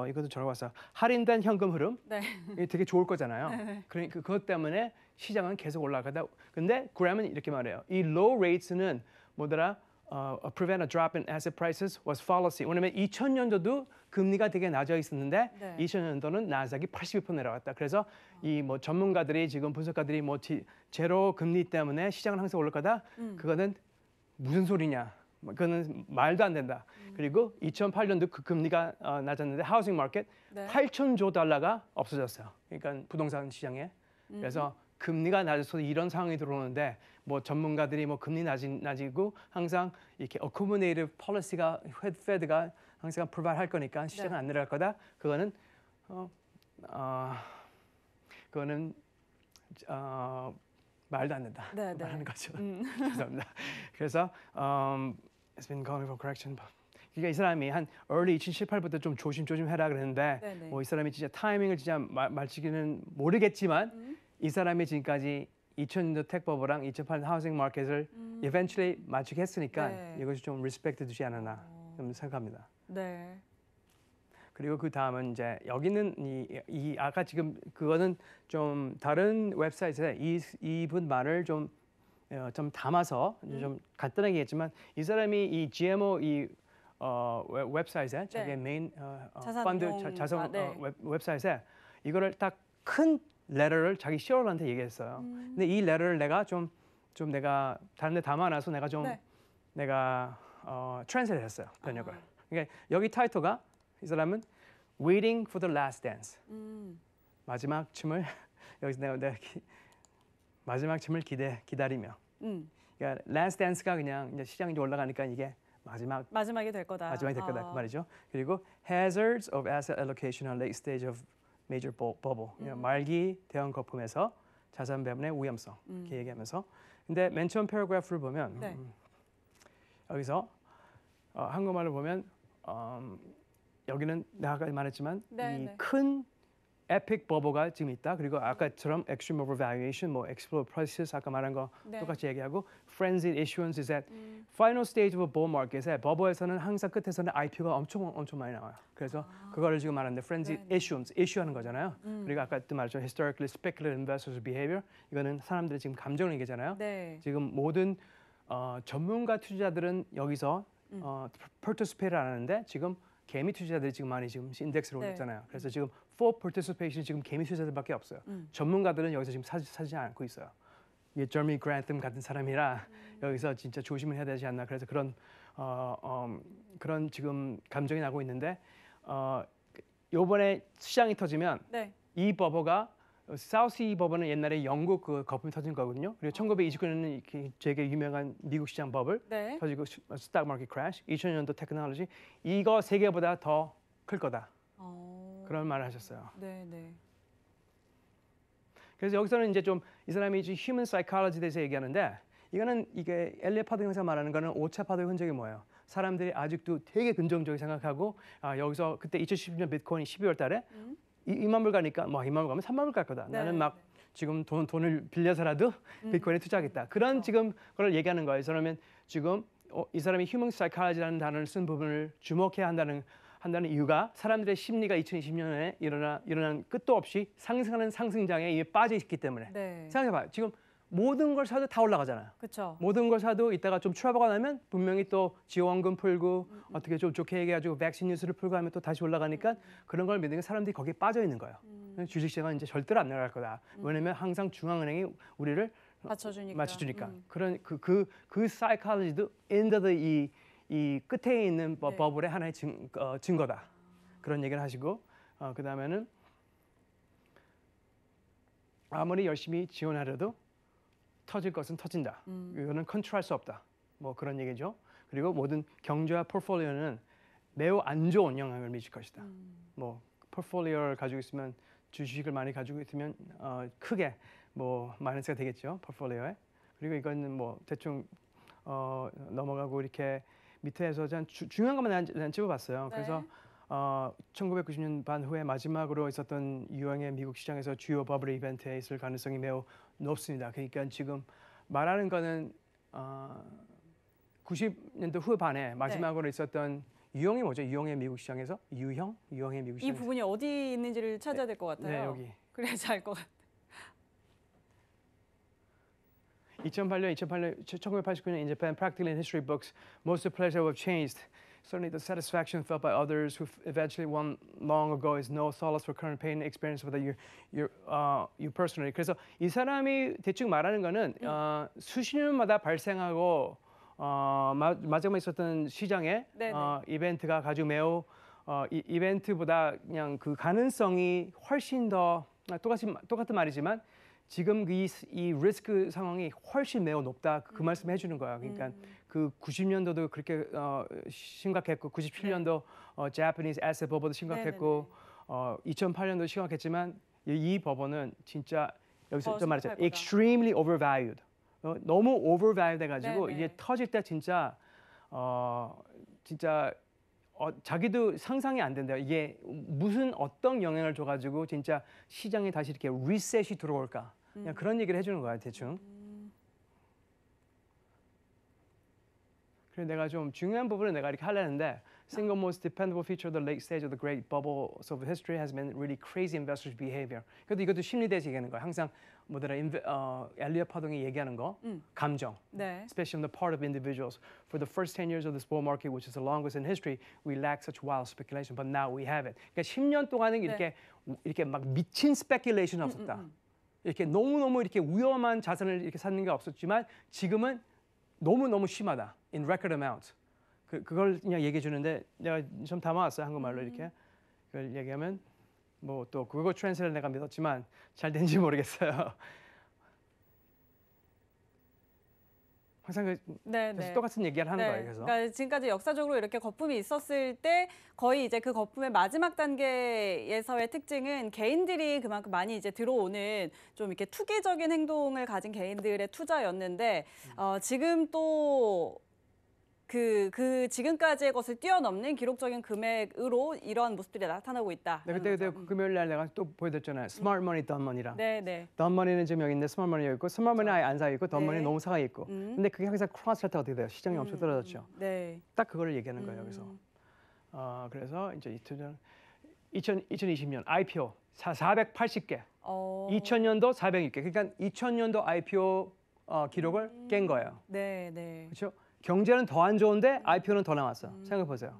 이것도 적어봤어요. 할인된 현금 흐름 네. 이게 되게 좋을 거잖아요. <laughs> 그러니까 그것 때문에 시장은 계속 올라가다. 근데 그램은 이렇게 말해요. 이 low rates는 뭐더라? 어, 어, prevent a drop in asset prices was fallacy. 왜냐면 하 2000년도도 금리가 되게 낮아 있었는데 네. 2000년도는 나스닥이 82% 내려갔다. 그래서 아. 이뭐 전문가들이 지금 분석가들이 뭐 지, 제로 금리 때문에 시장은 항상 오를 거다. 음. 그거는 무슨 소리냐? 뭐 그거는 말도 안 된다. 음. 그리고 2008년도 그 금리가 어, 낮았는데 하우징 마켓 네. 8천조 달러가 없어졌어요. 그러니까 부동산 시장에. 음. 그래서 금리가 낮아서 이런 상황이 들어오는데 뭐 전문가들이 뭐 금리 낮은 낮이고 항상 이렇게 어쿠 c 네 m u l a t i v 가 페드가 항상 불발할 거니까 시장은 네. 안 내려갈 거다. 그거는 어, 어 그거는 어, 말도 안 된다. 네, 네. 말하는 네. 거죠. 음. <laughs> 죄송합니다. 그래서 um, it's been calling for correction. 그러니까 이 사람이 한 early 2018부터 좀 조심조심 해라 그랬는데 네, 네. 뭐이 사람이 진짜 타이밍을 진짜 말, 말치기는 모르겠지만 음. 이 사람이 지금까지 2000년도 택버블랑 2008년 하우싱 마켓을 음. eventually 마치했으니까 네. 이것이 좀 리스펙트 되지 않았나 어. 좀 생각합니다. 네. 그리고 그 다음은 이제 여기는 이, 이 아까 지금 그거는 좀 다른 웹사이트에 이 이분 말을 좀 어, 좀 담아서 음. 좀 간단하게 했지만 이 사람이 이 GMO 이 어, 웹사이트에 네. 자기 메인 어, 어, 자산 펀드 자, 자산 아, 네. 어, 웹, 웹사이트에 이거를 딱큰 레터를 자기 시어런한테 얘기했어요. 음. 근데 이 레터를 내가 좀, 좀 내가 다른 데 담아놔서 내가 좀 네. 내가 어, 트랜스를 했어요. 번역을. 아. 그러니까 여기 타이토가 이 사람은 Waiting for the Last Dance. 음. 마지막 춤을 <laughs> 여기서 내가, 내가 기, 마지막 춤을 기대 기다리며. 음. 그러니까 Last Dance가 그냥 이제 시장이 올라가니까 이게 마지막 마지막이 될 거다. 마지막이 될 거다 아. 그 말이죠. 그리고 hazards of asset allocation on late stage of major bubble, 음. 그러니까 말기 대형 거품에서 자산 배분의 위험성 음. 이렇게 얘기하면서 근데 맨 처음 p a a r g r a p h 를 보면 네. 음, 여기서 어, 한국말로 보면 음, 여기는 내가 아까 말했지만 네, 이큰 네. 에픽 버버가 지금 있다. 그리고 아까처럼 extreme overvaluation, 뭐 explode prices 아까 말한 거 네. 똑같이 얘기하고 frenzied issuance is at 음. final stage of a bull market에 버버에서는 항상 끝에서는 IPO가 엄청 엄청 많이 나와요. 그래서 아. 그거를 지금 말하는데 frenzied 네. issuance, issue하는 거잖아요. 음. 그리고 아까 또 말했죠 historically speculative investors behavior 이거는 사람들이 지금 감정을 얘기잖아요. 네. 지금 모든 어, 전문가 투자들은 여기서 음. 어, participate 안 하는데 지금 개미 투자들이 지금 많이 지금 인덱스로 올렸잖아요. 네. 그래서 지금 for participation 지금 개미 투자들밖에 없어요. 음. 전문가들은 여기서 지금 사지, 사지 않고 있어요. 이 저미 그랜텀 같은 사람이라 음. 여기서 진짜 조심을 해야 되지 않나. 그래서 그런 어, 어 음, 그런 지금 감정이 나고 있는데 어 요번에 시장이 터지면 네. 이 버버가 사우스이 법원은 옛날에 영국 그 거품이 터진 거거든요. 그리고 1929년은 에 되게 유명한 미국 시장 버블 네. 터지고 어, 스탁 마켓 크래시, 2000년도 테크놀로지 이거 세 개보다 더 클 거다. 오. 어. 그런 말을 하셨어요. 네, 네. 그래서 여기서는 이제 좀 이 사람이 이제 휴먼 사이콜로지 대해서 얘기하는데 이거는 이게 엘리 파동 형사 말하는 거는 오차 파동의 흔적이 뭐예요? 사람들이 아직도 되게 긍정적이 생각하고 아, 여기서 그때 2010년 비트코인이 12월 달에 음? 이만불 가니까 뭐 이만불 가면 삼만불 갈 거다. 네. 나는 막 지금 돈, 돈을 빌려서라도 음. 비트코인에 투자하겠다. 그런 그 지금 그걸 얘기하는 거예요. 그러면 지금 어, 이 사람이 휴먼 사이칼지라는 단어를 쓴 부분을 주목해야 한다는 한다는 이유가 사람들의 심리가 2020년에 일어나 일어난 끝도 없이 상승하는 상승장에 빠져 있기 때문에 네. 생각해봐요. 지금 모든 걸 사도 다 올라가잖아요. 그쵸. 모든 걸 사도 이따가 좀 트러블가 나면 분명히 또 지원금 풀고 음. 어떻게 좀 좋게 얘기해가지고 백신 뉴스를 풀고 하면 또 다시 올라가니까 음. 그런 걸 믿는 게 사람들이 거기에 빠져 있는 거예요. 음. 주식 시장은 이제 절대로 안 나갈 거다. 음. 왜냐면 항상 중앙은행이 우리를 맞춰주니까. 맞춰주니까. 음. 그런 그 그그 그, 사이칼로지도 엔더드 이 이 끝에 있는 네. 버블의 하나의 증, 어, 증거다. 그런 얘기를 하시고 어, 그 다음에는 아무리 열심히 지원하려도 터질 것은 터진다. 음. 이거는 컨트롤할 수 없다. 뭐 그런 얘기죠. 그리고 모든 경제와 포트폴리오는 매우 안 좋은 영향을 미칠 것이다. 음. 뭐 포트폴리오를 가지고 있으면 주식을 많이 가지고 있으면 어, 크게 뭐 마이너스가 되겠죠. 포트폴리오에. 그리고 이거는 뭐 대충 어, 넘어가고 이렇게 밑에서 주, 중요한 것만 난, 난어봤어요 네. 그래서 어, 1990년 반 후에 마지막으로 있었던 유형의 미국 시장에서 주요 버블 이벤트에 있을 가능성이 매우 높습니다. 그러니까 지금 말하는 거는 어, 90년대 후반에 마지막으로 네. 있었던 유형이 뭐죠? 유형의 미국 시장에서 유형, 유형의 미국 시장. 이 부분이 어디 있는지를 네. 찾아야 될 것 같아요. 네, 여기. 그래야 알것 같아요. 2008년, 2008년, 1989년 in Japan Practical a n History Books, Most p l a s u r e Have Changed. Certainly the satisfaction felt by others who eventually won long ago is no solace for current pain experienced by you, you, uh, you personally. 그래서 이 사람이 대충 말하는 거는 어, 수시년마다 발생하고 어, 마, 지막에 있었던 시장에 어, 이벤트가 아주 매우 어, 이, 이벤트보다 그냥 그 가능성이 훨씬 더 똑같이, 똑같은 말이지만 지금 그 이, 이 리스크 상황이 훨씬 매우 높다 그, 그 음. 말씀 해주는 거야. 그러니까 음. 그 90년도도 그렇게 어, 심각했고 97년도 네. 어, Japanese a 도 심각했고 네, 네, 네. 어, 2008년도 심각했지만 이, 이 법원은 진짜 여기서 좀 말했죠. extremely overvalued. 어, 너무 overvalued 해가지고 이게 터질 때 진짜 어, 진짜 어, 자기도 상상이 안 된다. 이게 무슨 어떤 영향을 줘가지고 진짜 시장에 다시 이렇게 리셋이 들어올까. 그냥 그런 얘기를 해주는 거야 대충. 그래서 내가 좀 중요한 부분을 내가 이렇게 하려는데 single most dependable feature of the late stage of the great bubbles of history has been really crazy investors' behavior. 그래도 이것도 심리대에서 얘기하는 거야. 항상 뭐더라 어, 엘리엇 파동이 얘기하는 거, 음. 감정. 네. Especially on the part of individuals. For the first 10 years of this bull market, which is the longest in history, we lacked such wild speculation, but now we have it. 그러니까 10년 동안은 이렇게 네. 이렇게 막 미친 스페큘레이션 없었다. 음, 음, 음. 이렇게 너무너무 이렇게 위험한 자산을 이렇게 사는 게 없었지만 지금은 너무너무 심하다. In record amount. 그, 그걸 그냥 얘기해 주는데 내가 좀 담아왔어요. 한국말로 음. 이렇게. 그걸 얘기하면 뭐 또 그거 트랜스를 내가 믿었지만 잘 된지 모르겠어요. 항상 그 똑같은 얘기를 하는 네. 거예요. 그래서 그러니까 지금까지 역사적으로 이렇게 거품이 있었을 때 거의 이제 그 거품의 마지막 단계에서의 특징은 개인들이 그만큼 많이 이제 들어오는 좀 이렇게 투기적인 행동을 가진 개인들의 투자였는데 어, 지금 또 그, 그 지금까지의 것을 뛰어넘는 기록적인 금액으로 이런 모습들이 나타나고 있다. 네, 그때 그때 그 금요일 날 내가 또보여드잖아요 스마트 머니, 던 머니랑. 네, 네. 던 머니는 지금 여기 있는데 스마트 머니 여기 있고 스마트 머니 그렇죠. 아예 안사 있고 던 네. 머니 너무 사가 있고. 음. 근데 그게 항상 크로스 차트 어떻게 돼요? 시장이 음. 엄청 떨어졌죠. 네. 딱 그거를 얘기하는 거예요, 음. 여기서. 어, 그래서 이제 2000, 2020년 IPO 480개. 어... 2000년도 400개. 그러니까 2000년도 IPO 어, 기록을 음... 깬 거예요. 네, 네. 그렇죠? 경제는 더 안 좋은데 IPO는 더 나왔어. 음. 생각해 보세요.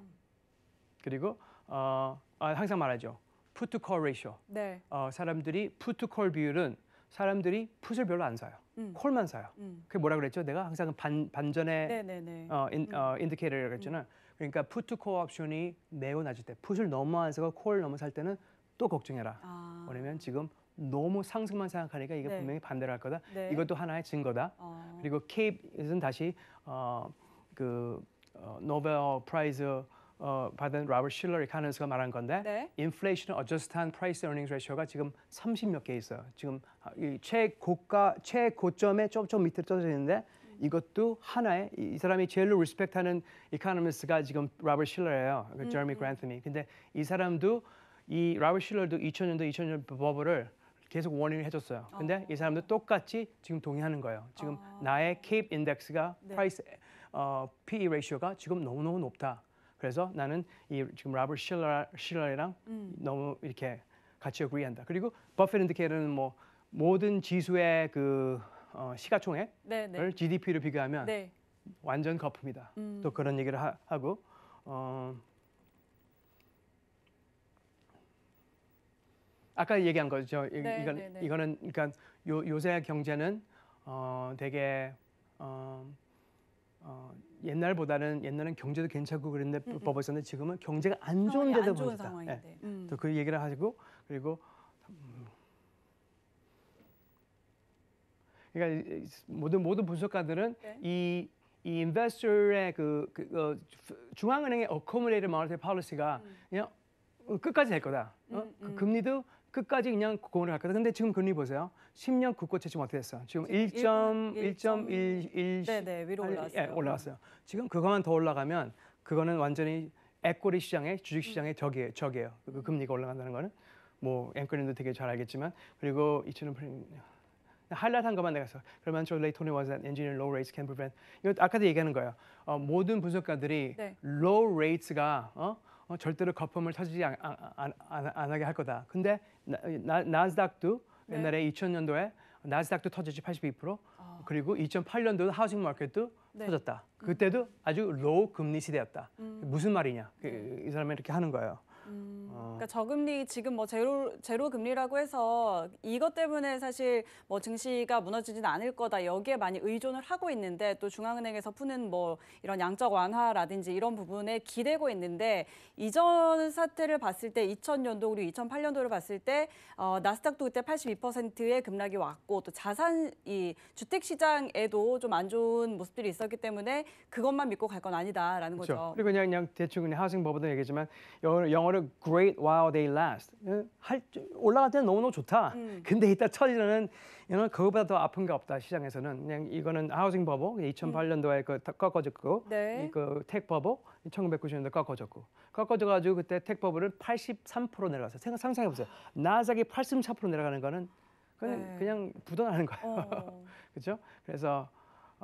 그리고 어, 아, 항상 말하죠. put to call ratio. 네. 어, 사람들이 put to call 비율은 사람들이 풋을 별로 안 사요. 음. 콜만 사요. 음. 그게 뭐라 그랬죠? 내가 항상 반, 반전의 어, 인, 음. 어, 인디케이터라고 그랬잖아. 음. 그러니까 푸트 to 콜 옵션이 매우 낮을 때, 풋을 너무 안 사고 콜 너무 살 때는 또 걱정해라. 아. 왜냐면 지금 너무 상승만 생각하니까 이게 네. 분명히 반대를 할 거다. 네. 이것도 하나의 증거다. 아. 그리고 케이는 다시 어, 그 어, 노벨 프라이즈 어, 받은 라버트 실러리 카는스가 말한 건데 네. 인플레이션 어저스트한 프라이스 어닝스 레이셔가 지금 30몇 개 있어요. 지금 아, 이 최고가 최고점에 좀좀 밑으로 떨어져 있는데 이것도 하나의 이 사람이 제일로 리스펙트하는 이카노미스가 지금 라버트 실러예요. 그 제르미 음, 그랜트미. 음. 근데 이 사람도 이 라버트 실러도 2000년도 2000년 버블을 계속 워닝을 해줬어요. 어. 근데 어. 이 사람도 똑같이 지금 동의하는 거예요. 지금 어. 나의 케이 p 인덱스가 네. p r i c 어, PE 레이 t i 가 지금 너무너무 높다. 그래서 나는 이 지금 라버트 실러, 실러랑 음. 너무 이렇게 같이 어그리한다. 그리고 버핏 인디케이터는 뭐 모든 지수의 그 어, 시가총액을 네, 네. GDP로 비교하면 네. 완전 거품이다. 음. 또 그런 얘기를 하, 하고 어, 아까 얘기한 거죠. 네, 이건 네, 네. 이거는 그러니까 요, 요새 경제는 어 되게 어, 어 옛날보다는 옛날은 경제도 괜찮고 그런데 법 있었는데 지금은 경제가 안 좋은 데도 보니까. 네. 예. 음. 또그 얘기를 하시고 그리고 음. 그러니까 모든 모든 분석가들은 네. 이 이, 인베스터의 그, 그, 그 중앙은행의 어코모레이드 마을테 파울리시가 그냥 끝까지 될 거다. 어? 음, 음. 그 금리도 끝까지 그냥 공원을갈 거다. 근데 지금 금리 보세요. 10년 국고채 지금 어떻게 됐어요? 지금 1.1.11 네네 위로 올라왔어요. 예, 올라왔어요. 지금 그거만 더 올라가면 그거는 완전히 에코리 시장에 주식 시장에 적이에요. 적이에요. 그 금리가 올라간다는 거는 뭐 앵커님도 되게 잘 알겠지만 그리고 이처럼 하이라이트 한 것만 내가 써. 그러면 저 레이톤이 와서 엔지니어 로우 레이 a t 프 s c a 이거 아까도 얘기하는 거예요. 어, 모든 분석가들이 네. 로우 o w r a 가 어? 어, 절대로 거품을 터지지 않 아, 아, 안, 안, 안, 하게 할 거다. 근데 나, 나, 스닥도 네. 옛날에 2000년도에 나스닥도 터졌지 82% 아. 그리고 2008년도 하우싱 마켓도 네. 터졌다. 음. 그때도 아주 로우 금리 시대였다. 음. 무슨 말이냐? 그, 네. 이 사람이 이렇게 하는 거예요. 음. 그러니까 아. 저금리 지금 뭐 제로 제로 금리라고 해서 이것 때문에 사실 뭐 증시가 무너지진 않을 거다 여기에 많이 의존을 하고 있는데 또 중앙은행에서 푸는 뭐 이런 양적 완화라든지 이런 부분에 기대고 있는데 이전 사태를 봤을 때 2000년도 우리 2008년도를 봤을 때 어, 나스닥도 그때 82%의 급락이 왔고 또 자산 이 주택 시장에도 좀 안 좋은 모습들이 있었기 때문에 그것만 믿고 갈 건 아니다라는 그렇죠. 거죠. 그리고 그냥 그냥 대충 그냥 하승 법원도 얘기지만 영어로 great wait while they last. 예, 할, 올라갈 때는 너무너무 좋다. 음. 근데 이따 처지는 이는 그거보다 더 아픈 게 없다. 시장에서는 그냥 이거는 하우징 버블 2008년도에 음. 그 꺾어졌고 네. 그택 버블 1990년도 꺾어졌고 꺾어져 가지고 그때 택 버블은 83% 내려갔어요. 생각 상상해 보세요. 나스기83% 내려가는 거는 그냥, 네. 그냥 부도나는 거예요. 어. <laughs> 그죠 그래서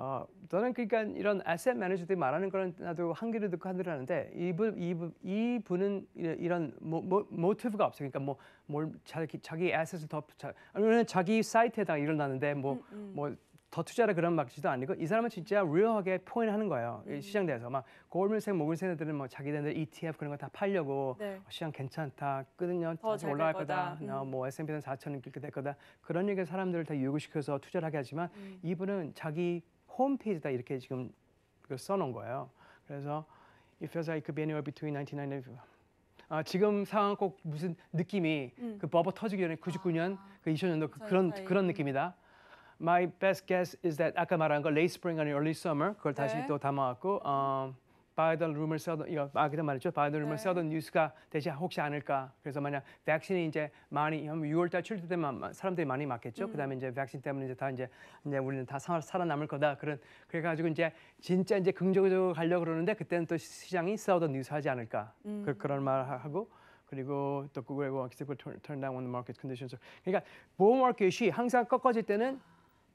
어, 저는 그러니까 이런 에셋 매니저들이 말하는 거는 나도 한 귀로 듣고 한 귀로 하는데 이분 이분 이분은 이런 모, 모, 티브가 없어요. 그러니까 뭐뭘 자기 자기 에셋을 더 자, 아니면 자기 사이트에다가 일어나는데 뭐뭐 음, 음. 뭐 더투자를 그런 막지도 아니고 이 사람은 진짜 리얼하게 포인하는 거예요 음. 시장대에서 막 골물생 모글애들은뭐 자기네들 ETF 그런 거 다 팔려고 네. 어, 시장 괜찮다 끄든요 다시 올라갈 거다, 거다. 어, 음. 어, 뭐 S&P는 4천 이렇게 될 거다 그런 얘기 사람들을 다 유혹시켜서 투자를 하게 하지만 음. 이분은 자기 홈페이지다 이렇게 지금 써놓은 거예요. 그래서 It feels like it could be anywhere between 1990. 아, 지금 상황 꼭 무슨 느낌이 음. 그 버버 터지기 전에 99년 아, 그 2000년도 그, 그런 저희. 그런 느낌이다. My best guess is that 아까 말한 거 late spring and early summer 그걸 네. 다시 또 담아왔고. 음. by the rumor 써던 이거 아까 말했죠. by the rumor 네. 써던 뉴스가 되지 혹시 않을까. 그래서 만약 백신이 이제 많이 6월달 출시되면 사람들이 많이 맞겠죠. 음. 그다음에 이제 백신 때문에 이제 다 이제 이제 우리는 다 살아, 남을 거다. 그런 그래가지고 이제 진짜 이제 긍정적으로 가려 고 그러는데 그때는 또 시장이 써던 뉴스 하지 않을까. 그, 음. 그, 그런 말 하고. 그리고 또 그거고 accept turn, t u down on the market conditions. 그러니까 보험 마켓이 항상 꺾어질 때는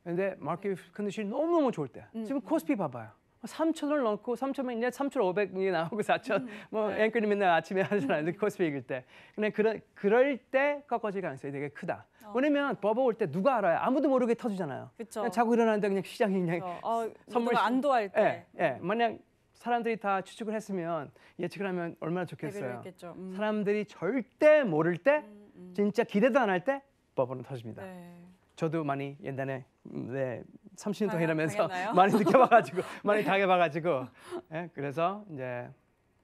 근데 마켓 컨디션이 너무너무 좋을 때. 음, 지금 음. 코스피 봐봐요. 3천을 넣고 3천원 이제 3,500이 나오고 4천 <laughs> 음. 뭐 네. 앵커님 맨날 아침에 음. 하잖아요. 음. 코스피 얘기할 때. 근데 그런 그럴 때 꺾어질 가능성이 되게 크다. 어. 왜냐면 버버올 때 누가 알아요? 아무도 모르게 터지잖아요. 그쵸. 그냥 자고 일어나는데 그냥 시장이 그냥 어, 선물 안도할 때. 예, 예. 만약 사람들이 다 추측을 했으면 예측을 하면 얼마나 좋겠어요. 음. 사람들이 절대 모를 때 음, 음. 진짜 기대도 안 할 때 버버는 터집니다. 네. 저도 많이 옛날에 네, 30년 동안 아, 일하면서 <laughs> 많이 느껴봐가지고 <laughs> 많이 네. 당해봐가지고 예? 그래서 이제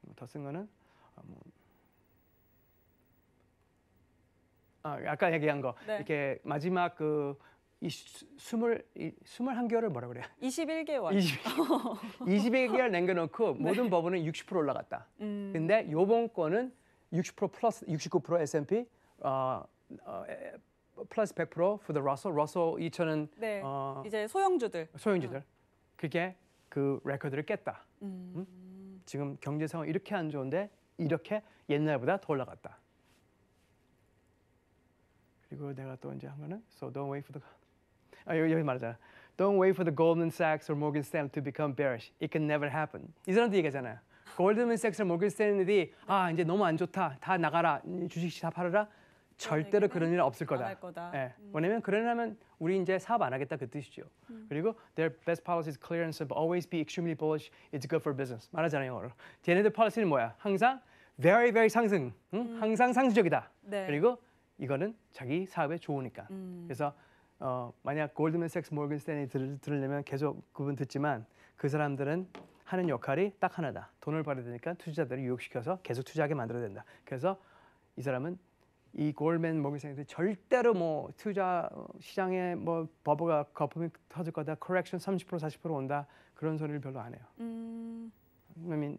뭐 더쓴 거는 아, 뭐, 아, 아까 얘기한 거 네. 이렇게 마지막 그이 스물 이스 개월을 뭐라 그래요? 21개월. 20, 21개월 남겨놓고 <laughs> 네. 모든 법원은 60% 올라갔다. 음. 근데 요번 거는 60% 플러스 69% S&P 어, 어, 플러스 100% for the Russell. Russell 2000은 네. 어, 이제 소형주들. 소형주들. 음. 그게 그 레코드를 깼다. 음. 음? 지금 경제 상황 이렇게 안 좋은데 이렇게 옛날보다 더 올라갔다. 그리고 내가 또 이제 한 거는 so don't wait for the 아 여기, 여기 말하잖 Don't wait for the Goldman Sachs or Morgan Stanley to become bearish. It can never happen. 이 사람도 얘기하잖아요. 골드맨 섹스, 모건 스탠리아 이제 너무 안 좋다, 다 나가라, 주식 다 팔아라. 절대로 그런 일 없을 거다. 거다. 예. 음. 왜냐면 그러려면 우리 이제 사업 안 하겠다 그 뜻이죠. 음. 그리고 their best policy is clear and s i m Always be extremely bullish. It's good for business. 말하잖아요, 영어로. 쟤네들 policy는 뭐야? 항상 very very 상승. 응? 음. 항상 상승적이다. 네. 그리고 이거는 자기 사업에 좋으니까. 음. 그래서 어, 만약 골드맨섹스, 모건스탠이 들으려면 계속 그분 듣지만 그 사람들은 하는 역할이 딱 하나다. 돈을 벌어야 되니까 투자자들을 유혹시켜서 계속 투자하게 만들어야 된다. 그래서 이 사람은 이 골맨 모기생에서 절대로 뭐 투자 어, 시장에 뭐 버버가 거품이 터질 거다, c 렉션 r e c t i 30% 40% 온다 그런 소리를 별로 안 해요. 음. I mean,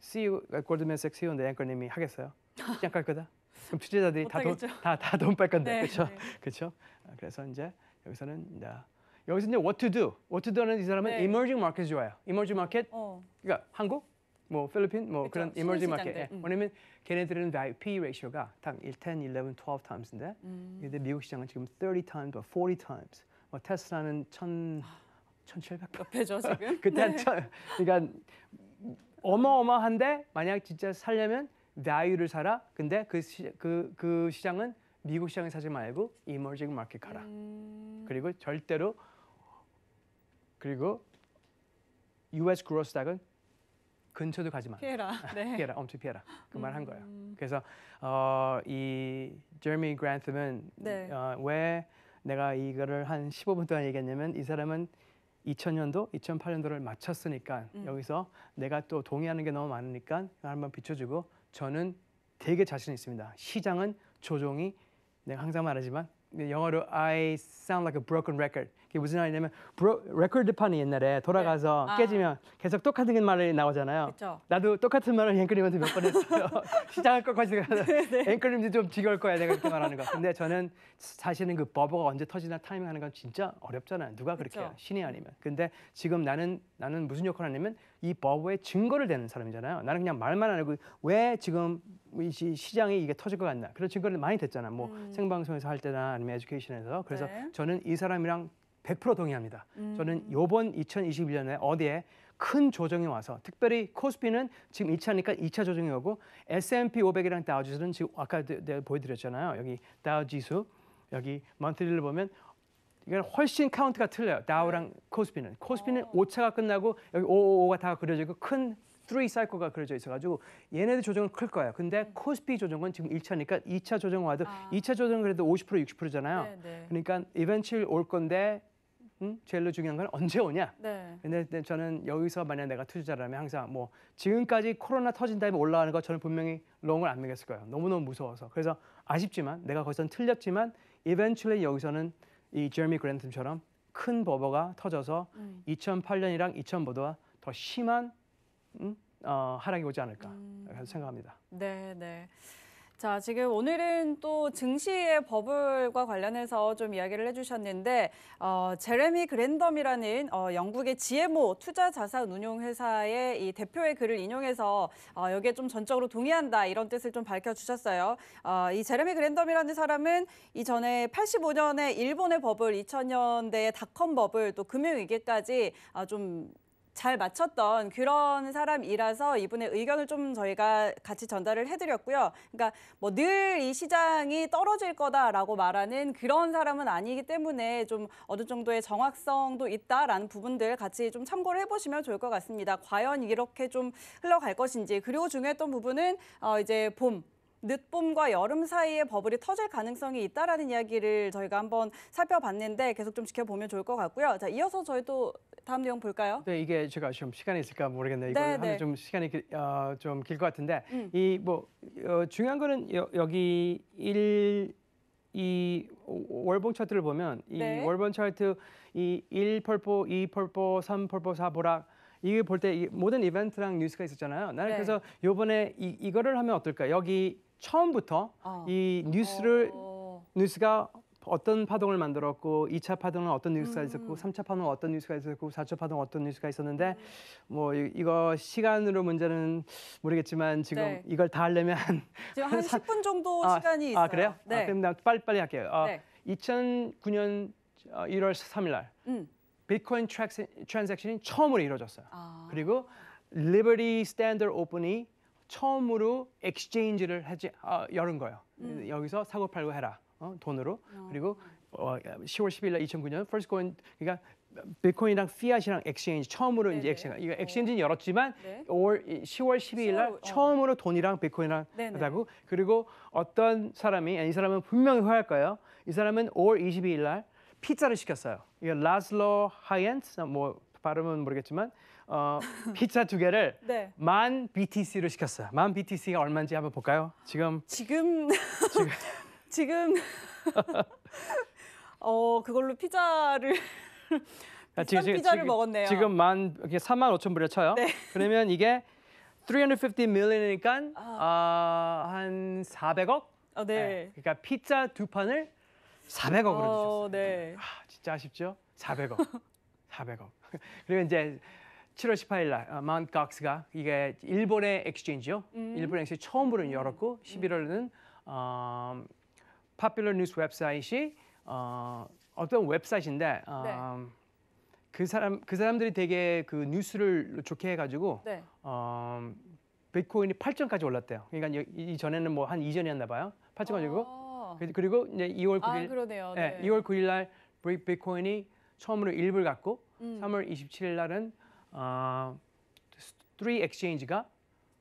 CEO, 골드맨색 CEO인데 앵커님이 하겠어요? 시장 깔 거다? 그럼 투자자들이 다돈다다 돈 뺄 건데 그렇죠, 네. 그렇죠. 그래서 이제 여기서는 이제 여기서 이제 what to do, what to do는 이 사람은 네. emerging market 좋아요. emerging market, 어. 그러니까 한국 뭐 필리핀 뭐 그런 emerging 예. 음. 왜냐면 걔네들은 VIP 레이 t 가딱 10, 11, 12 times인데 음. 근데 미국 시장은 지금 30 times 40 times. 뭐 테슬라는 1,000 1,700몇 배죠 <laughs> 지금? 그때 네. 천, 그러니까 어마어마한데 만약 진짜 살려면 value를 사라. 근데 그, 시, 그, 그 시장은 미국 시장에 사지 말고 이 m 징 마켓 가라. 음. 그리고 절대로 그리고 US g r o w t 은 근처도 가지 마. 피해라. <laughs> 네. 피해라. 엄청 피해라. 그 말 한 거예요. 음. 그래서 어, 이 Jeremy 제미 그랜트는 네. 어, 왜 내가 이거를 한 15분 동안 얘기했냐면 이 사람은 2000년도, 2008년도를 마쳤으니까 음. 여기서 내가 또 동의하는 게 너무 많으니까 한번 비춰주고 저는 되게 자신 있습니다. 시장은 조종이 내가 항상 말하지만 영어로 I sound like a broken record. 그게 무슨 말이냐면 브로, 레코드판이 옛날에 돌아가서 네. 아. 깨지면 계속 똑같은 그 말이 나오잖아요. 그쵸. 나도 똑같은 말을 앵커님한테 몇 번 했어요. <laughs> <laughs> 시작할 것까지 가서 앵커님도 좀 지겨울 거야 내가 그렇게 말하는 거. 근데 저는 사실은 그 버버가 언제 터지나 타이밍하는 건 진짜 어렵잖아요. 누가 그렇게 해요? 신이 아니면. 근데 지금 나는 나는 무슨 역할을 하냐면 이 버버의 증거를 대는 사람이잖아요. 나는 그냥 말만 안 하고 왜 지금 이 시장이 이게 터질 것 같나 그런 증거를 많이 됐잖아. 뭐 음. 생방송에서 할 때나 아니면 에듀케이션에서 그래서 네. 저는 이 사람이랑 100% 동의합니다. 음. 저는 요번 2021년에 어디에 큰 조정이 와서 특별히 코스피는 지금 2차니까 2차 조정이 오고 S&P 500이랑 다우지수는 지금 아까 내가 네, 네, 보여드렸잖아요. 여기 다우지수 여기 먼트리를 보면 이건 훨씬 카운트가 틀려요. 다우랑 코스피는 코스피는 어. 오. 5차가 끝나고 여기 555가 다 그려지고 큰3사이코가 그려져 있어가지고 얘네들 조정은 클 거예요. 근데 음. 코스피 조정은 지금 1차니까 2차 조정 와도 아. 2차 조정은 그래도 50% 60%잖아요. 네, 네. 그러니까 이벤트얼올 건데 음, 제일로 중요한 건 언제 오냐. 네. 근데 저는 여기서 만약 내가 투자자라면 항상 뭐 지금까지 코로나 터진 다음에 올라가는 거 저는 분명히 롱을 안 매겼을 거예요. 너무너무 무서워서. 그래서 아쉽지만 내가 거기선 틀렸지만 eventually 여기서는 이 제미 그랜트처럼 큰 버버가 터져서 음. 2008년이랑 2000보다 더 심한 음, 어, 하락이 오지 않을까 음. 생각합니다. 네, 네. 자, 지금 오늘은 또 증시의 버블과 관련해서 좀 이야기를 해주셨는데, 어, 제레미 그랜덤이라는 어, 영국의 GMO 투자 자산 운용 회사의 이 대표의 글을 인용해서 어, 여기에 좀 전적으로 동의한다 이런 뜻을 좀 밝혀주셨어요. 어, 이 제레미 그랜덤이라는 사람은 이전에 85년에 일본의 버블, 2000년대의 닷컴 버블, 또 금융위기까지 어, 좀잘 맞췄던 그런 사람이라서 이분의 의견을 좀 저희가 같이 전달을 해드렸고요. 그러니까 뭐 늘 이 시장이 떨어질 거다라고 말하는 그런 사람은 아니기 때문에 좀 어느 정도의 정확성도 있다라는 부분들 같이 좀 참고를 해보시면 좋을 것 같습니다. 과연 이렇게 좀 흘러갈 것인지 그리고 중요했던 부분은 어 이제 봄 늦봄과 여름 사이에 버블이 터질 가능성이 있다라는 이야기를 저희가 한번 살펴봤는데 계속 좀 지켜보면 좋을 것 같고요. 자, 이어서 저희도 다음 내용 볼까요? 네, 이게 제가 좀 시간이 있을까 모르겠네요. 이거 네, 하면 네. 좀 시간이 어, 좀길 것 같은데 음. 이뭐 어, 중요한 거는 여, 여기 일. 이 월봉 차트를 보면 이 네. 월봉 차트 이 1펄포, 2펄포, 3펄포, 4보락 이게 볼때 모든 이벤트랑 뉴스가 있었잖아요. 나는 네. 그래서 요번에 이, 이거를 하면 어떨까? 여기 처음부터 어. 이 뉴스를 어. 뉴스가 어떤 파동을 만들었고 2차 음. 파동은 어떤 뉴스가 있었고 음. 3차 파동은 어떤 뉴스가 있었고 4차 파동은 어떤 뉴스가 있었는데 네. 뭐 이거 시간으로 문제는 모르겠지만 지금 네. 이걸 다 하려면 지금 한 10분 <laughs> 정도 아, 시간이 아, 있어요. 아 그래요? 네. 아, 그럼 빨리빨리 할게요. 어, 네. 2009년 1월 3일 날 음. 비트코인 트랜잭션이 처음으로 이루어졌어요. 아. 그리고 리버티 스탠더드 오픈이 처음으로 엑스체인지를 하지 어, 열은 거예요. 음. 여기서 사고 팔고 해라. 어, 돈으로. 어. 그리고 어, 10월 10일 날 2009년 퍼스트 코인 그러니까 비트코인이랑 피아시랑 엑스체인지 처음으로 네네. 이제 엑스체인지 이거 엑스체인지는 어. 열었지만 네. 5월 10월 12일 날1 처음으로 돈이랑 비트코인이랑 네네. 하다고 그리고 어떤 사람이 이 사람은 분명히 후회할 거예요. 이 사람은 5월 22일 날 피자를 시켰어요. 이거 라슬로 하이엔스 뭐 발음은 모르겠지만 어, <laughs> 피자 두 개를 네. 만 BTC로 시켰어요. 만 BTC가 얼마인지 한번 볼까요? 지금 지금 지금, <laughs> <laughs> 어 그걸로 피자를 아, 비 지금, 피자를 지금, 먹었네요. 지금 만 이게 3만 5천 불에 쳐요. 네. 그러면 이게 350 n 이니까 아. 아 어, 한 400억. 아, 네. 네. 그러니까 피자 두 판을 400억으로 어, 주셨어요. 네. 아, 진짜 아쉽죠? 400억. 400억. <laughs> 그리고 이제 7월 18일 날 마운트 어, 각스가 이게 일본의 엑스체인지요. 음. 일본 엑스체인지 처음으로 열었고 11월에는 음. 어, 파퓰러 뉴스 웹사이트이 어, 어떤 웹사이트인데 어, 네. 그 사람 그 사람들이 되게 그 뉴스를 좋게 해가지고 네. 어, 비트코인이 8천까지 올랐대요. 그러니까 이전에는 이뭐한 2전이었나 봐요. 8천가지고 아. 그리고 이제 2월 9일 아, 네 네. 2월 9일 날 비트코인이 처음으로 1불 갖고 음. 3월 27일 날은 어, Three Exchange가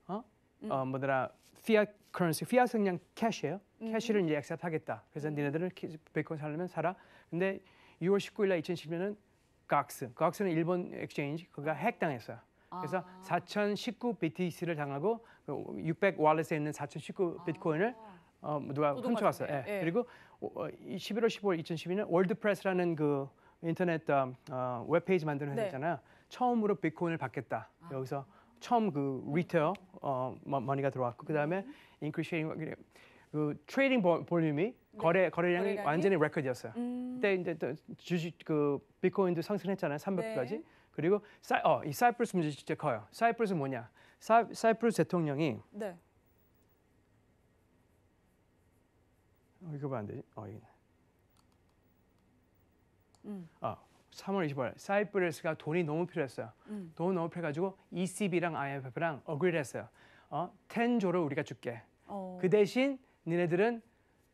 어, 음. 어 뭐더라 fiat currency, fiat 그냥 캐시예요. 캐시를 이제 액셉 하겠다. 그래서 음. 니네들은 베이컨 살려면 살아. 근데 6월 19일 날 2010년은 가스, 가스는 일본 e x c 엑스체인지 그가 핵당했어요. 그래서 아. 4,019 BTC를 당하고 600 그 왈렛에 있는 4,019 아. 비트코인을 아. 어, 누가 훔쳐왔어요 예. 예. 그리고 11월 15일 2012년 월드프레스라는 그 인터넷 어, 어, 웹페이지 만드는 네. 회사잖아요. 처음으로 비트코인을 받겠다. 아. 여기서 처음 그 리테일 네. 어, 머- 니가 들어왔고 그다음에 인크리쉐이그 트레이딩 볼- 볼륨이 거래 거래량이, 거래량이? 완전히 레코드였어요. 음. 그때 이제 또 주식 그 비트코인도 상승했잖아요. 300까지. 네. 그리고 사이 어, 이 사이프러스 문제 진짜 커요. 사이프러스 뭐냐? 사, 사이프러스 대통령이 네. 어, 이거 봐안 되지? 어, 이게 음. 어, 아, 3월 20일 사이프러스가 돈이 너무 필요했어요. 음. 돈 너무 필요해가지고 ECB랑 IMF랑 어그리를 했어요. 어, 10조를 우리가 줄게. 어. 그 대신 니네들은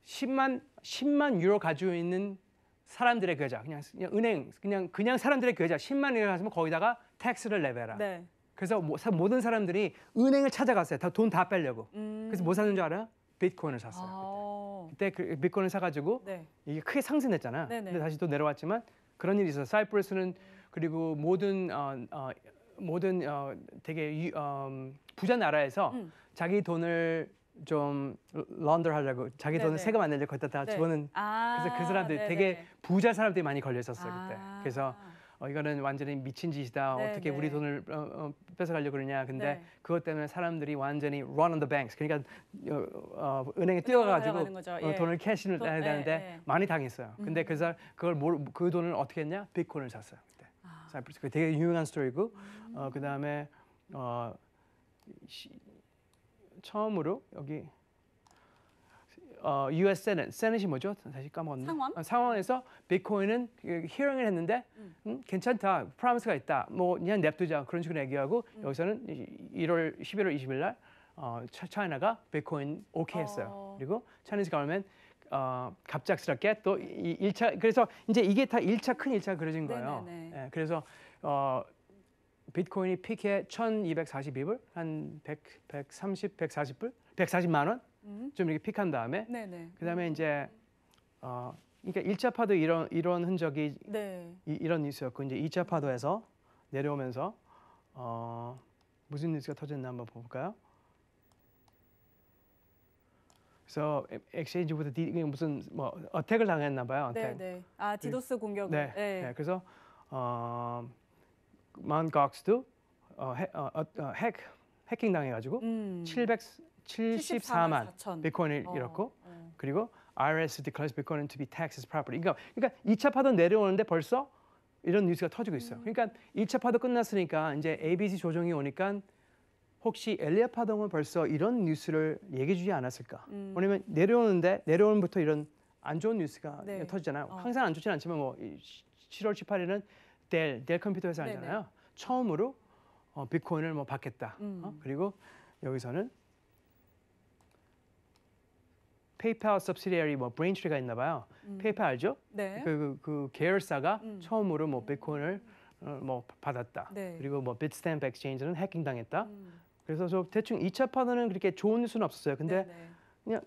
10만 10만 유로 가지고 있는 사람들의 계좌 그냥, 그냥 은행 그냥 그냥 사람들의 계좌 10만 유로 가지면 거기다가 텍스를 내봐라 네. 그래서 모, 모든 사람들이 은행을 찾아갔어요. 다 돈 다 빼려고. 음. 그래서 뭐 샀는 줄알아 비트코인을 샀어요. 아. 그때그 비트코인을 사가지고 네. 이게 크게 상승했잖아. 네네. 네. 근데 다시 또 내려왔지만 그런 일이 있어. 사이프러스는 그리고 모든 어, 어, 모든 어, 되게 유, 어, 음, 부자 나라에서 음. 자기 돈을 좀 런더 하려고 자기 네네. 돈을 네, 네. 세금 안 내려고 거기다 다 네. 집어넣는아 그래서 그 사람들이 네네. 되게 부자 사람들이 많이 걸려 있었어요 그때 아. 그래서 어, 이거는 완전히 미친 짓이다. 네, 어떻게 네. 우리 돈을 어, 어, 뺏어가려고 그러냐. 근데 네. 그것 때문에 사람들이 완전히 run on the banks. 그러니까 어, 어, 은행에 그 뛰어가가지고 어, 예. 어, 돈을 캐시를 돈, 해야 예, 되는데 예, 예. 많이 당했어요. 근데 음. 그래서 그걸 뭘, 그 돈을 어떻게 했냐? 비콘을 샀어요. 그때. 아. 되게 유명한 스토리고 어, 음. 어, 그 다음에 어, 처음으로 여기 어, U.S. Senate, Senate이 뭐죠? 다시 까먹었네. 상원. 어, 상원에서 비트코인은 히어링을 그 했는데 음. 음, 괜찮다, 프라미스가 있다, 뭐 그냥 냅두자 그런 식으로 얘기하고 음. 여기서는 1월 11월 20일 날 어, 차이나가 비트코인 오케이 했어요. 어. 그리고 차이니스 가면 어, 갑작스럽게 또 이, 1차 그래서 이제 이게 다 1차 큰 1차 그려진 거예요. 네 예, 그래서 어, 비트코인이 피크에 1,242불, 한 100, 130, 140불, 140만 원 음. 좀 이렇게 픽한 다음에 네네. 그다음에 음. 이제 어 그러니까 1차 파도 이런 이런 흔적이 네. 이, 런 뉴스였고 이제 2차 파도에서 내려오면서 어 무슨 뉴스가 터졌나 한번 볼까요? 그래서 엑시엔지부터 디, 무슨 뭐 어택을 당했나 봐요. 어택. 아, 그 네, 네. 아 디도스 공격. 네, 네. 네. 그래서 어, 마운트 각스도 어, 어, 어, 어, 핵 해킹 당해가지고 음. 700 74만 4천. 비트코인을 어, 잃었고 어. 그리고 IRS declares Bitcoin to be tax as property. 그러니까, 그러니까 2차 파도 내려오는데 벌써 이런 뉴스가 터지고 있어요. 음. 그러니까 1차 파도 끝났으니까 이제 ABC 조정이 오니까 혹시 엘리야 파동은 벌써 이런 뉴스를 얘기해 주지 않았을까? 음. 왜냐면 내려오는데 내려오는부터 이런 안 좋은 뉴스가 네. 터지잖아요. 어. 항상 안 좋지는 않지만 뭐 7월 18일은 델, 델 컴퓨터 회사잖아요. 네, 네. 처음으로 어, 비트코인을 뭐 받겠다. 음. 어? 그리고 여기서는 페이팔 subsidiary 뭐 브레인트리가 있나 봐요. 음. 페이팔 알죠? 네. 그, 그, 그 계열사가 음. 처음으로 뭐 음. 비트코인을 어, 뭐 받았다. 네. 그리고 뭐 비트스탬프 엑스체인지는 해킹 당했다. 음. 그래서 저 대충 2차 파도는 그렇게 좋은 수는 없었어요. 근데 네네. 네. 그냥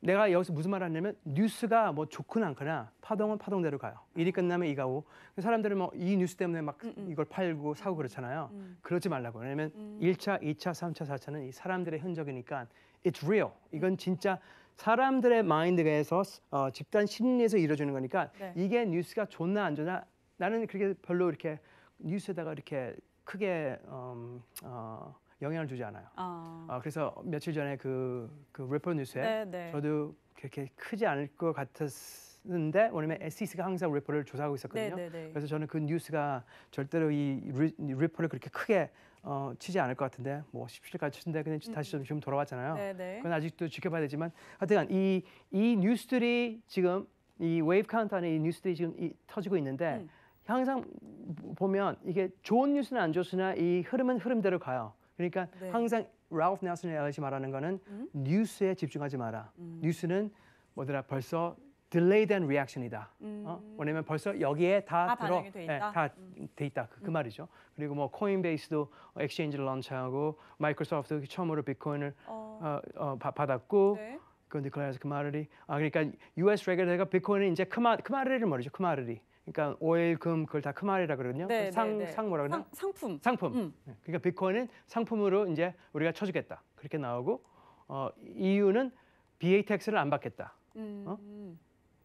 내가 여기서 무슨 말 하냐면 뉴스가 뭐 좋거나 않거나 파동은 파동대로 가요. 일이 끝나면 이가고 사람들은 뭐 이 뉴스 때문에 막 음, 음. 이걸 팔고 사고 음, 음. 그렇잖아요. 음. 그러지 말라고. 왜냐면 음. 1차, 2차, 3차, 4차는 이 사람들의 흔적이니까 it's real. 이건 진짜 사람들의 마인드에서 어, 집단 심리에서 이루어지는 거니까 네. 이게 뉴스가 좋나 안 좋나 나는 그렇게 별로 이렇게 뉴스에다가 이렇게 크게 음, 어, 영향을 주지 않아요. 아. 어, 그래서 며칠 전에 그, 그 래퍼 뉴스에 네, 네. 저도 그렇게 크지 않을 것 같았는데 왜냐면 SEC가 항상 래퍼를 조사하고 있었거든요. 네, 네, 네, 그래서 저는 그 뉴스가 절대로 이 래퍼를 그렇게 크게 어, 치지 않을 것 같은데 뭐 17까지 치는데 그냥 음. 다시 좀 지금 돌아왔잖아요. 네네. 그건 아직도 지켜봐야 되지만 하여튼 이, 이 뉴스들이 지금 이 웨이브 카운터 안에 이 뉴스들이 지금 이, 터지고 있는데 음. 항상 보면 이게 좋은 뉴스는안 좋으나 이 흐름은 흐름대로 가요. 그러니까 네. 항상 라우프 나슨이 말하는 거는 음? 뉴스에 집중하지 마라. 음. 뉴스는 뭐더라 벌써 delay than reaction이다. 어? 음. 어? 왜냐면 벌써 여기에 다, 다 들어 예, 음. 돼 있다. 예, 다돼 있다. 그, 그, 말이죠. 그리고 뭐 코인베이스도 엑스체인지를 런칭하고 마이크로소프트 처음으로 비트코인을 어. 어. 어, 바, 받았고 네. 그런데 그래서 그마르리 아 그러니까 US 레귤레이가 비트코인은 이제 크마 그 크마르리를 그 말이죠. 크마르리. 그 그러니까 오일 금 그걸 다 크마리라 그러거든요. 네, 상, 네, 네. 상 뭐라 그러나? 상, 품 상품. 음. 네. 그러니까 비트코인은 상품으로 이제 우리가 쳐주겠다. 그렇게 나오고 어, 이유는 e BA 텍스를 안 받겠다. 음. 어?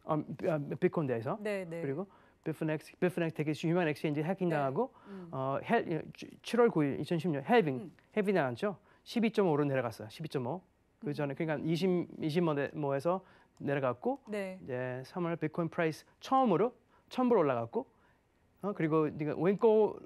어, 어, 비콘대에서 네, 네. 그리고 비프넥스 비프넥스 되게 유명한 엑스엔지 해킹당하고 네. 음. 어, 헬, 7월 9일 2 0 1 0년 헬빙 음. 헬빙 당했죠. 12.5로 내려갔어요. 12.5. 그 음. 전에 그러니까 20 20뭐에서 내려갔고 네. 이제 3월 비트코인 프라이스 처음으로 1000불 올라갔고 어, 그리고 네가 웬코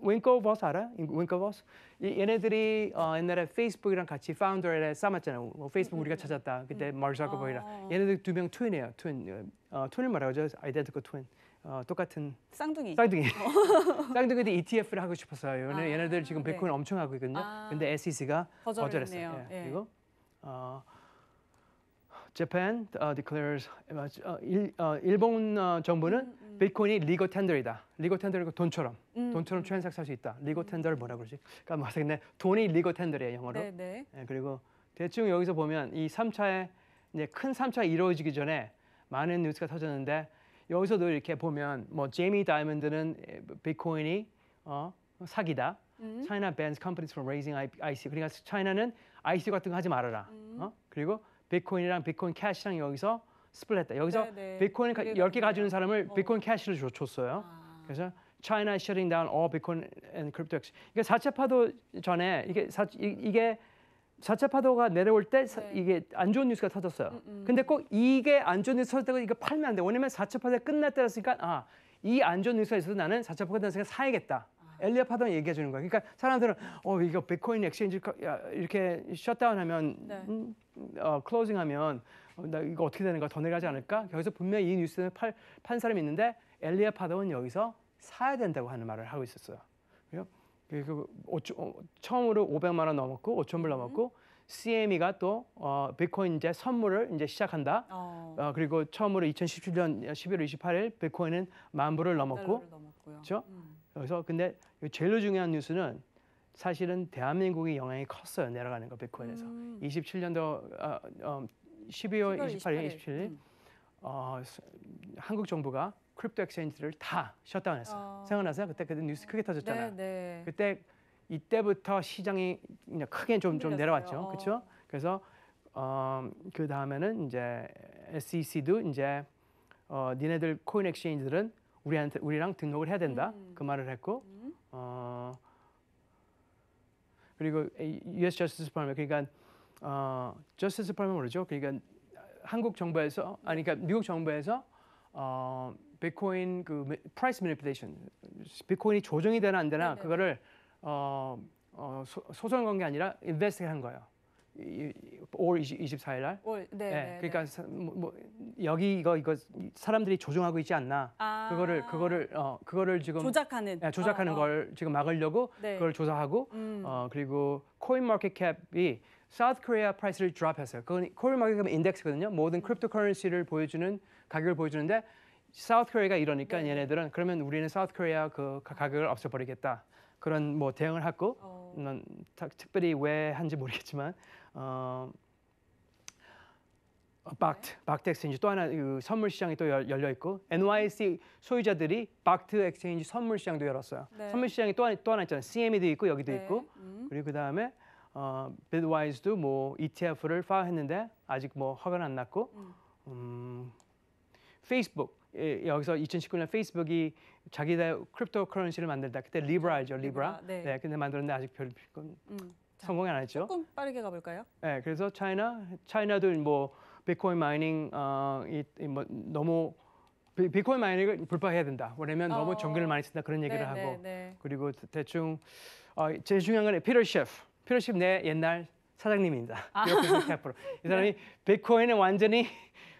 웬코버스 알아? 웬코버스 얘네들이 어, 옛날에 페이스북이랑 같이 파운더를싸았잖아뭐 페이스북 우리가 찾았다. 그때 음. 마르자커버이랑 어. 아. 얘네들 두명 트윈이에요. 트윈 어, 트윈을 말하죠. 아이덴티컬 트윈. 어, 똑같은 쌍둥이 쌍둥이 어. <laughs> 쌍둥이도 ETF를 하고 싶었어요. 얘네, 아. 얘네들 지금 비트코인 네. 엄청 하고 있거든요. 아. 근데 SEC가 거절했어요. 예. 예. 그리고 어, Japan uh, declares uh, 어, 일, 어, 본 어, 정부는 음, 음. 비트코인이 리거 텐더이다. 리거 텐더이고 돈처럼 음, 돈처럼 트랜잭션 할수 있다. 리거 텐더를 뭐라 그러지? 그러니까 맞겠네. 뭐 돈이 리거 텐더래요 영어로. 네, 네. 예, 그리고 대충 여기서 보면 이 3차에 이제 큰 3차 이루어지기 전에 많은 뉴스가 터졌는데 여기서도 이렇게 보면 뭐 제이미 다이먼드는 예, 비트코인이 어, 사기다. 음. China bans companies from raising IC. 그러니까 차이나는 IC 같은 거 하지 말아라. 음. 어? 그리고 비트코인이랑 비트코인 캐시랑 여기서 스플릿했다. 여기서 네, 네. 비트코인 10개 가지는 사람을 어. 비트코인 캐시를 줬어요. 아. 그래서 China is shutting down all Bitcoin and crypto. 이게 4차 파도 전에 이게 사, 이, 이게 4차 파도가 내려올 때 네. 이게 안 좋은 뉴스가 터졌어요. 음, 음. 근데 꼭 이게 안 좋은 뉴스 터졌다고 이거 팔면 안 돼. 왜냐면 4차 파도가 끝날 때였으니까 아, 이 안 좋은 뉴스가 있어도 나는 4차 아. 파도가 끝났으니까 사야겠다. 엘리어 파동 얘기해 주는 거야. 그러니까 사람들은 어 이거 비트코인 엑스체인지 이렇게 셧다운하면 네. 음, 어, 클로징하면 어, 나 이거 어떻게 되는가 더 내려가지 않을까? 여기서 분명히 이 뉴스를 팔, 판 사람이 있는데 엘리야 파동는 여기서 사야 된다고 하는 말을 하고 있었어요. 그래요? 그 어, 처음으로 500만 원 넘었고 5천 불 음. 넘었고 음. CME가 또 어, 비트코인 이제 선물을 이제 시작한다. 어. 어 그리고 처음으로 2017년 11월 28일 비트코인은 만 불을 넘었고, 그렇죠? 음. 그래서 근데 제일 중요한 뉴스는 사실은 대한민국의 영향이 컸어요. 내려가는 거 비트코인에서. 음. 27년도 어, 어, 12월 28일, 28일. 27일 음. 어, 한국 정부가 크립토 액센지를 다 셧다운했어요. 어. 아. 생각나세요? 그때 그때 뉴스 크게 터졌잖아요. 네, 네. 그때 이때부터 시장이 그냥 크게 좀 좀 내려왔죠. 어. 그렇죠? 그래서 어, 그 다음에는 이제 SEC도 이제 어, 니네들 코인 엑스액지들은 우리한테 우리랑 등록을 해야 된다 음. 그 말을 했고 음. 그리고 U.S. Justice Department 그러니까 어, Justice Department 모르죠? 그러니까 한국 정부에서 아니 그러니까 미국 정부에서 어, 비트코인 그 price m 프라이스 매니플레이션 비트코인이 조정이 되나 안 되나 네네. 네. 그거를 어, 어, 소, 소송한 게 아니라 인베스트 한 거예요. 5월 20, 24일 날. 월, 네, 예, 네, 그러니까 네. 사, 뭐, 뭐, 여기 이거 이거 사람들이 조종하고 있지 않나. 아. 그거를 그거를 어 그거를 지금 조작하는. 예, 조작하는 어, 어. 걸 지금 막으려고 네. 그걸 조사하고 음. 어 그리고 코인 마켓 캡이 사우스 코리아 프라이스를 드랍했어요. 그건 코인 마켓 캡 인덱스거든요. 모든 음. 크립토 커런시를 보여주는 가격을 보여주는데 사우스 코리아가 이러니까 네. 얘네들은 그러면 우리는 사우스 코리아 그 가격을 없애버리겠다. 그런 뭐 대응을 했고 어. 특별히 왜 한지 모르겠지만 어, 박트, 박트 엑스체인지 또 하나 그 선물 시장이 또 열, 려 있고 NYC 소유자들이 박트 엑스체인지 선물 시장도 열었어요. 네. 선물 시장이 또, 또 하나 있잖아요. CME도 있고 여기도 네. 있고 음. 그리고 그다음에 어, 비드와이즈도 뭐 ETF를 파악했는데 아직 뭐 허가는 안 났고 음. 음, 페이스북 예, 여기서 2019년 페이스북이 자기들 크립토 커런시를 만들다 그때 리브라 죠 리브라 네. 네 근데 만들었는데 아직 별 음. 성공이 안 했죠. 조금 빠르게 가볼까요? 네, 그래서 차이나 차이나도 뭐 비트코인 마이닝 어, 이, 이, 뭐 너무 비, 트코인 마이닝을 불파해야 된다. 왜냐면 너무 어. 전기를 많이 쓴다 그런 얘기를 네, 하고 네, 네. 그리고 대충 어, 제일 중요한 건 피터 셰프. 피터 셰프 내 옛날 사장님입니다. 아. 이 사람이 <laughs> 네. 비트코인은 완전히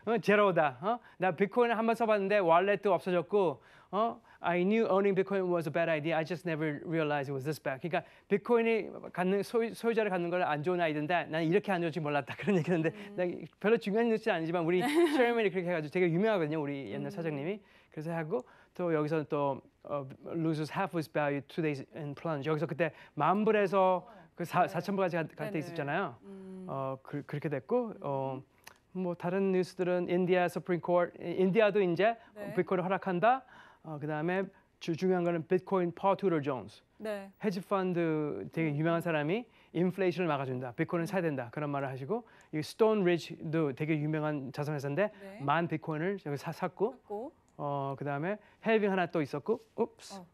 어, 제로다. 어? 나 비트코인 한번 써봤는데 월렛도 없어졌고 어? I knew owning Bitcoin was a bad idea. I just never realized it was this bad. 그러니까 비트코인이 갖는 소유, 자를 갖는 걸안 좋은 아이디인데 나는 이렇게 안 좋을 지 몰랐다 <laughs> 그런 얘기는데 음. 별로 중요한 뉴스는 아니지만 우리 셰리맨이 네. 그렇게 해가지고 되게 유명하거든요. 우리 옛날 음. 사장님이 그래서 하고 또 여기서 또 어, loses half i s value two days in plunge. 여기서 그때 만 불에서 그 네. 사천 불까지 간때 네, 있었잖아요. 음. 어 그, 렇게 됐고 어. 음. 뭐 다른 뉴스들은 인디아 스프링 코트 인디아도 이제 네. 비트코인 허락한다. 어, 그다음에 주 중요한 거는 비트코인 파투러 존스. 네. 헤지 펀드 되게 유명한 사람이 인플레이션을 막아준다. 비트코인을 사야 된다. 그런 말을 하시고 이 스톤 리지도 되게 유명한 자산회사인데 네. 만 비트코인을 여기 사, 샀고, 샀고. 어 그다음에 헬빙 하나 또 있었고, 옵스. 어.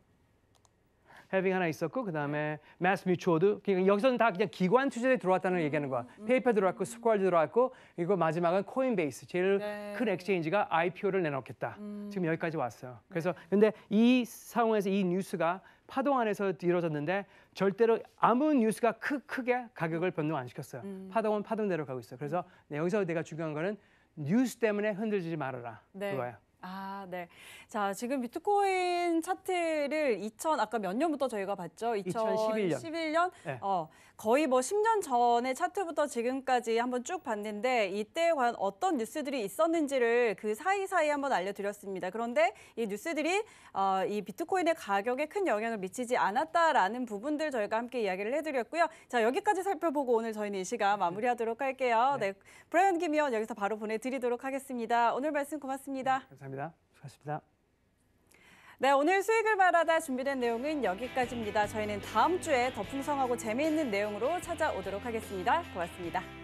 헬빙 하나 있었고 그다음에 마스뮤추어드 그러니까 여기서는 다 그냥 기관 투자에 들어왔다는 얘기하는 거야. 페이퍼 음. 들어왔고 스쿼드 들어왔고 이거 마지막은 코인베이스 제일 네. 큰 엑스체인지가 IPO를 내놓겠다. 음. 지금 여기까지 왔어요. 네. 그래서 근데 이 상황에서 이 뉴스가 파동 안에서 이루어졌는데 절대로 아무 뉴스가 크, 크게 가격을 변동 안 시켰어요. 음. 파동은 파동대로 가고 있어요. 그래서 음. 네, 여기서 내가 중요한 거는 뉴스 때문에 흔들리지 말아라. 네. 그거예요. 아, 네. 자, 지금 비트코인 차트를 2000 아까 몇 년부터 저희가 봤죠? 2011년. 2011년. 네. 어. 거의 뭐 10년 전에 차트부터 지금까지 한번 쭉 봤는데 이때 과연 어떤 뉴스들이 있었는지를 그 사이사이 한번 알려드렸습니다. 그런데 이 뉴스들이 어, 이 비트코인의 가격에 큰 영향을 미치지 않았다라는 부분들 저희가 함께 이야기를 해드렸고요. 자 여기까지 살펴보고 오늘 저희는 이 시간 마무리하도록 할게요. 네, 네 브라이언 김 의원 여기서 바로 보내드리도록 하겠습니다. 오늘 말씀 고맙습니다. 네, 감사합니다. 수고하셨습니다. 네, 오늘 수익을 바라다 준비된 내용은 여기까지입니다. 저희는 다음 주에 더 풍성하고 재미있는 내용으로 찾아오도록 하겠습니다. 고맙습니다.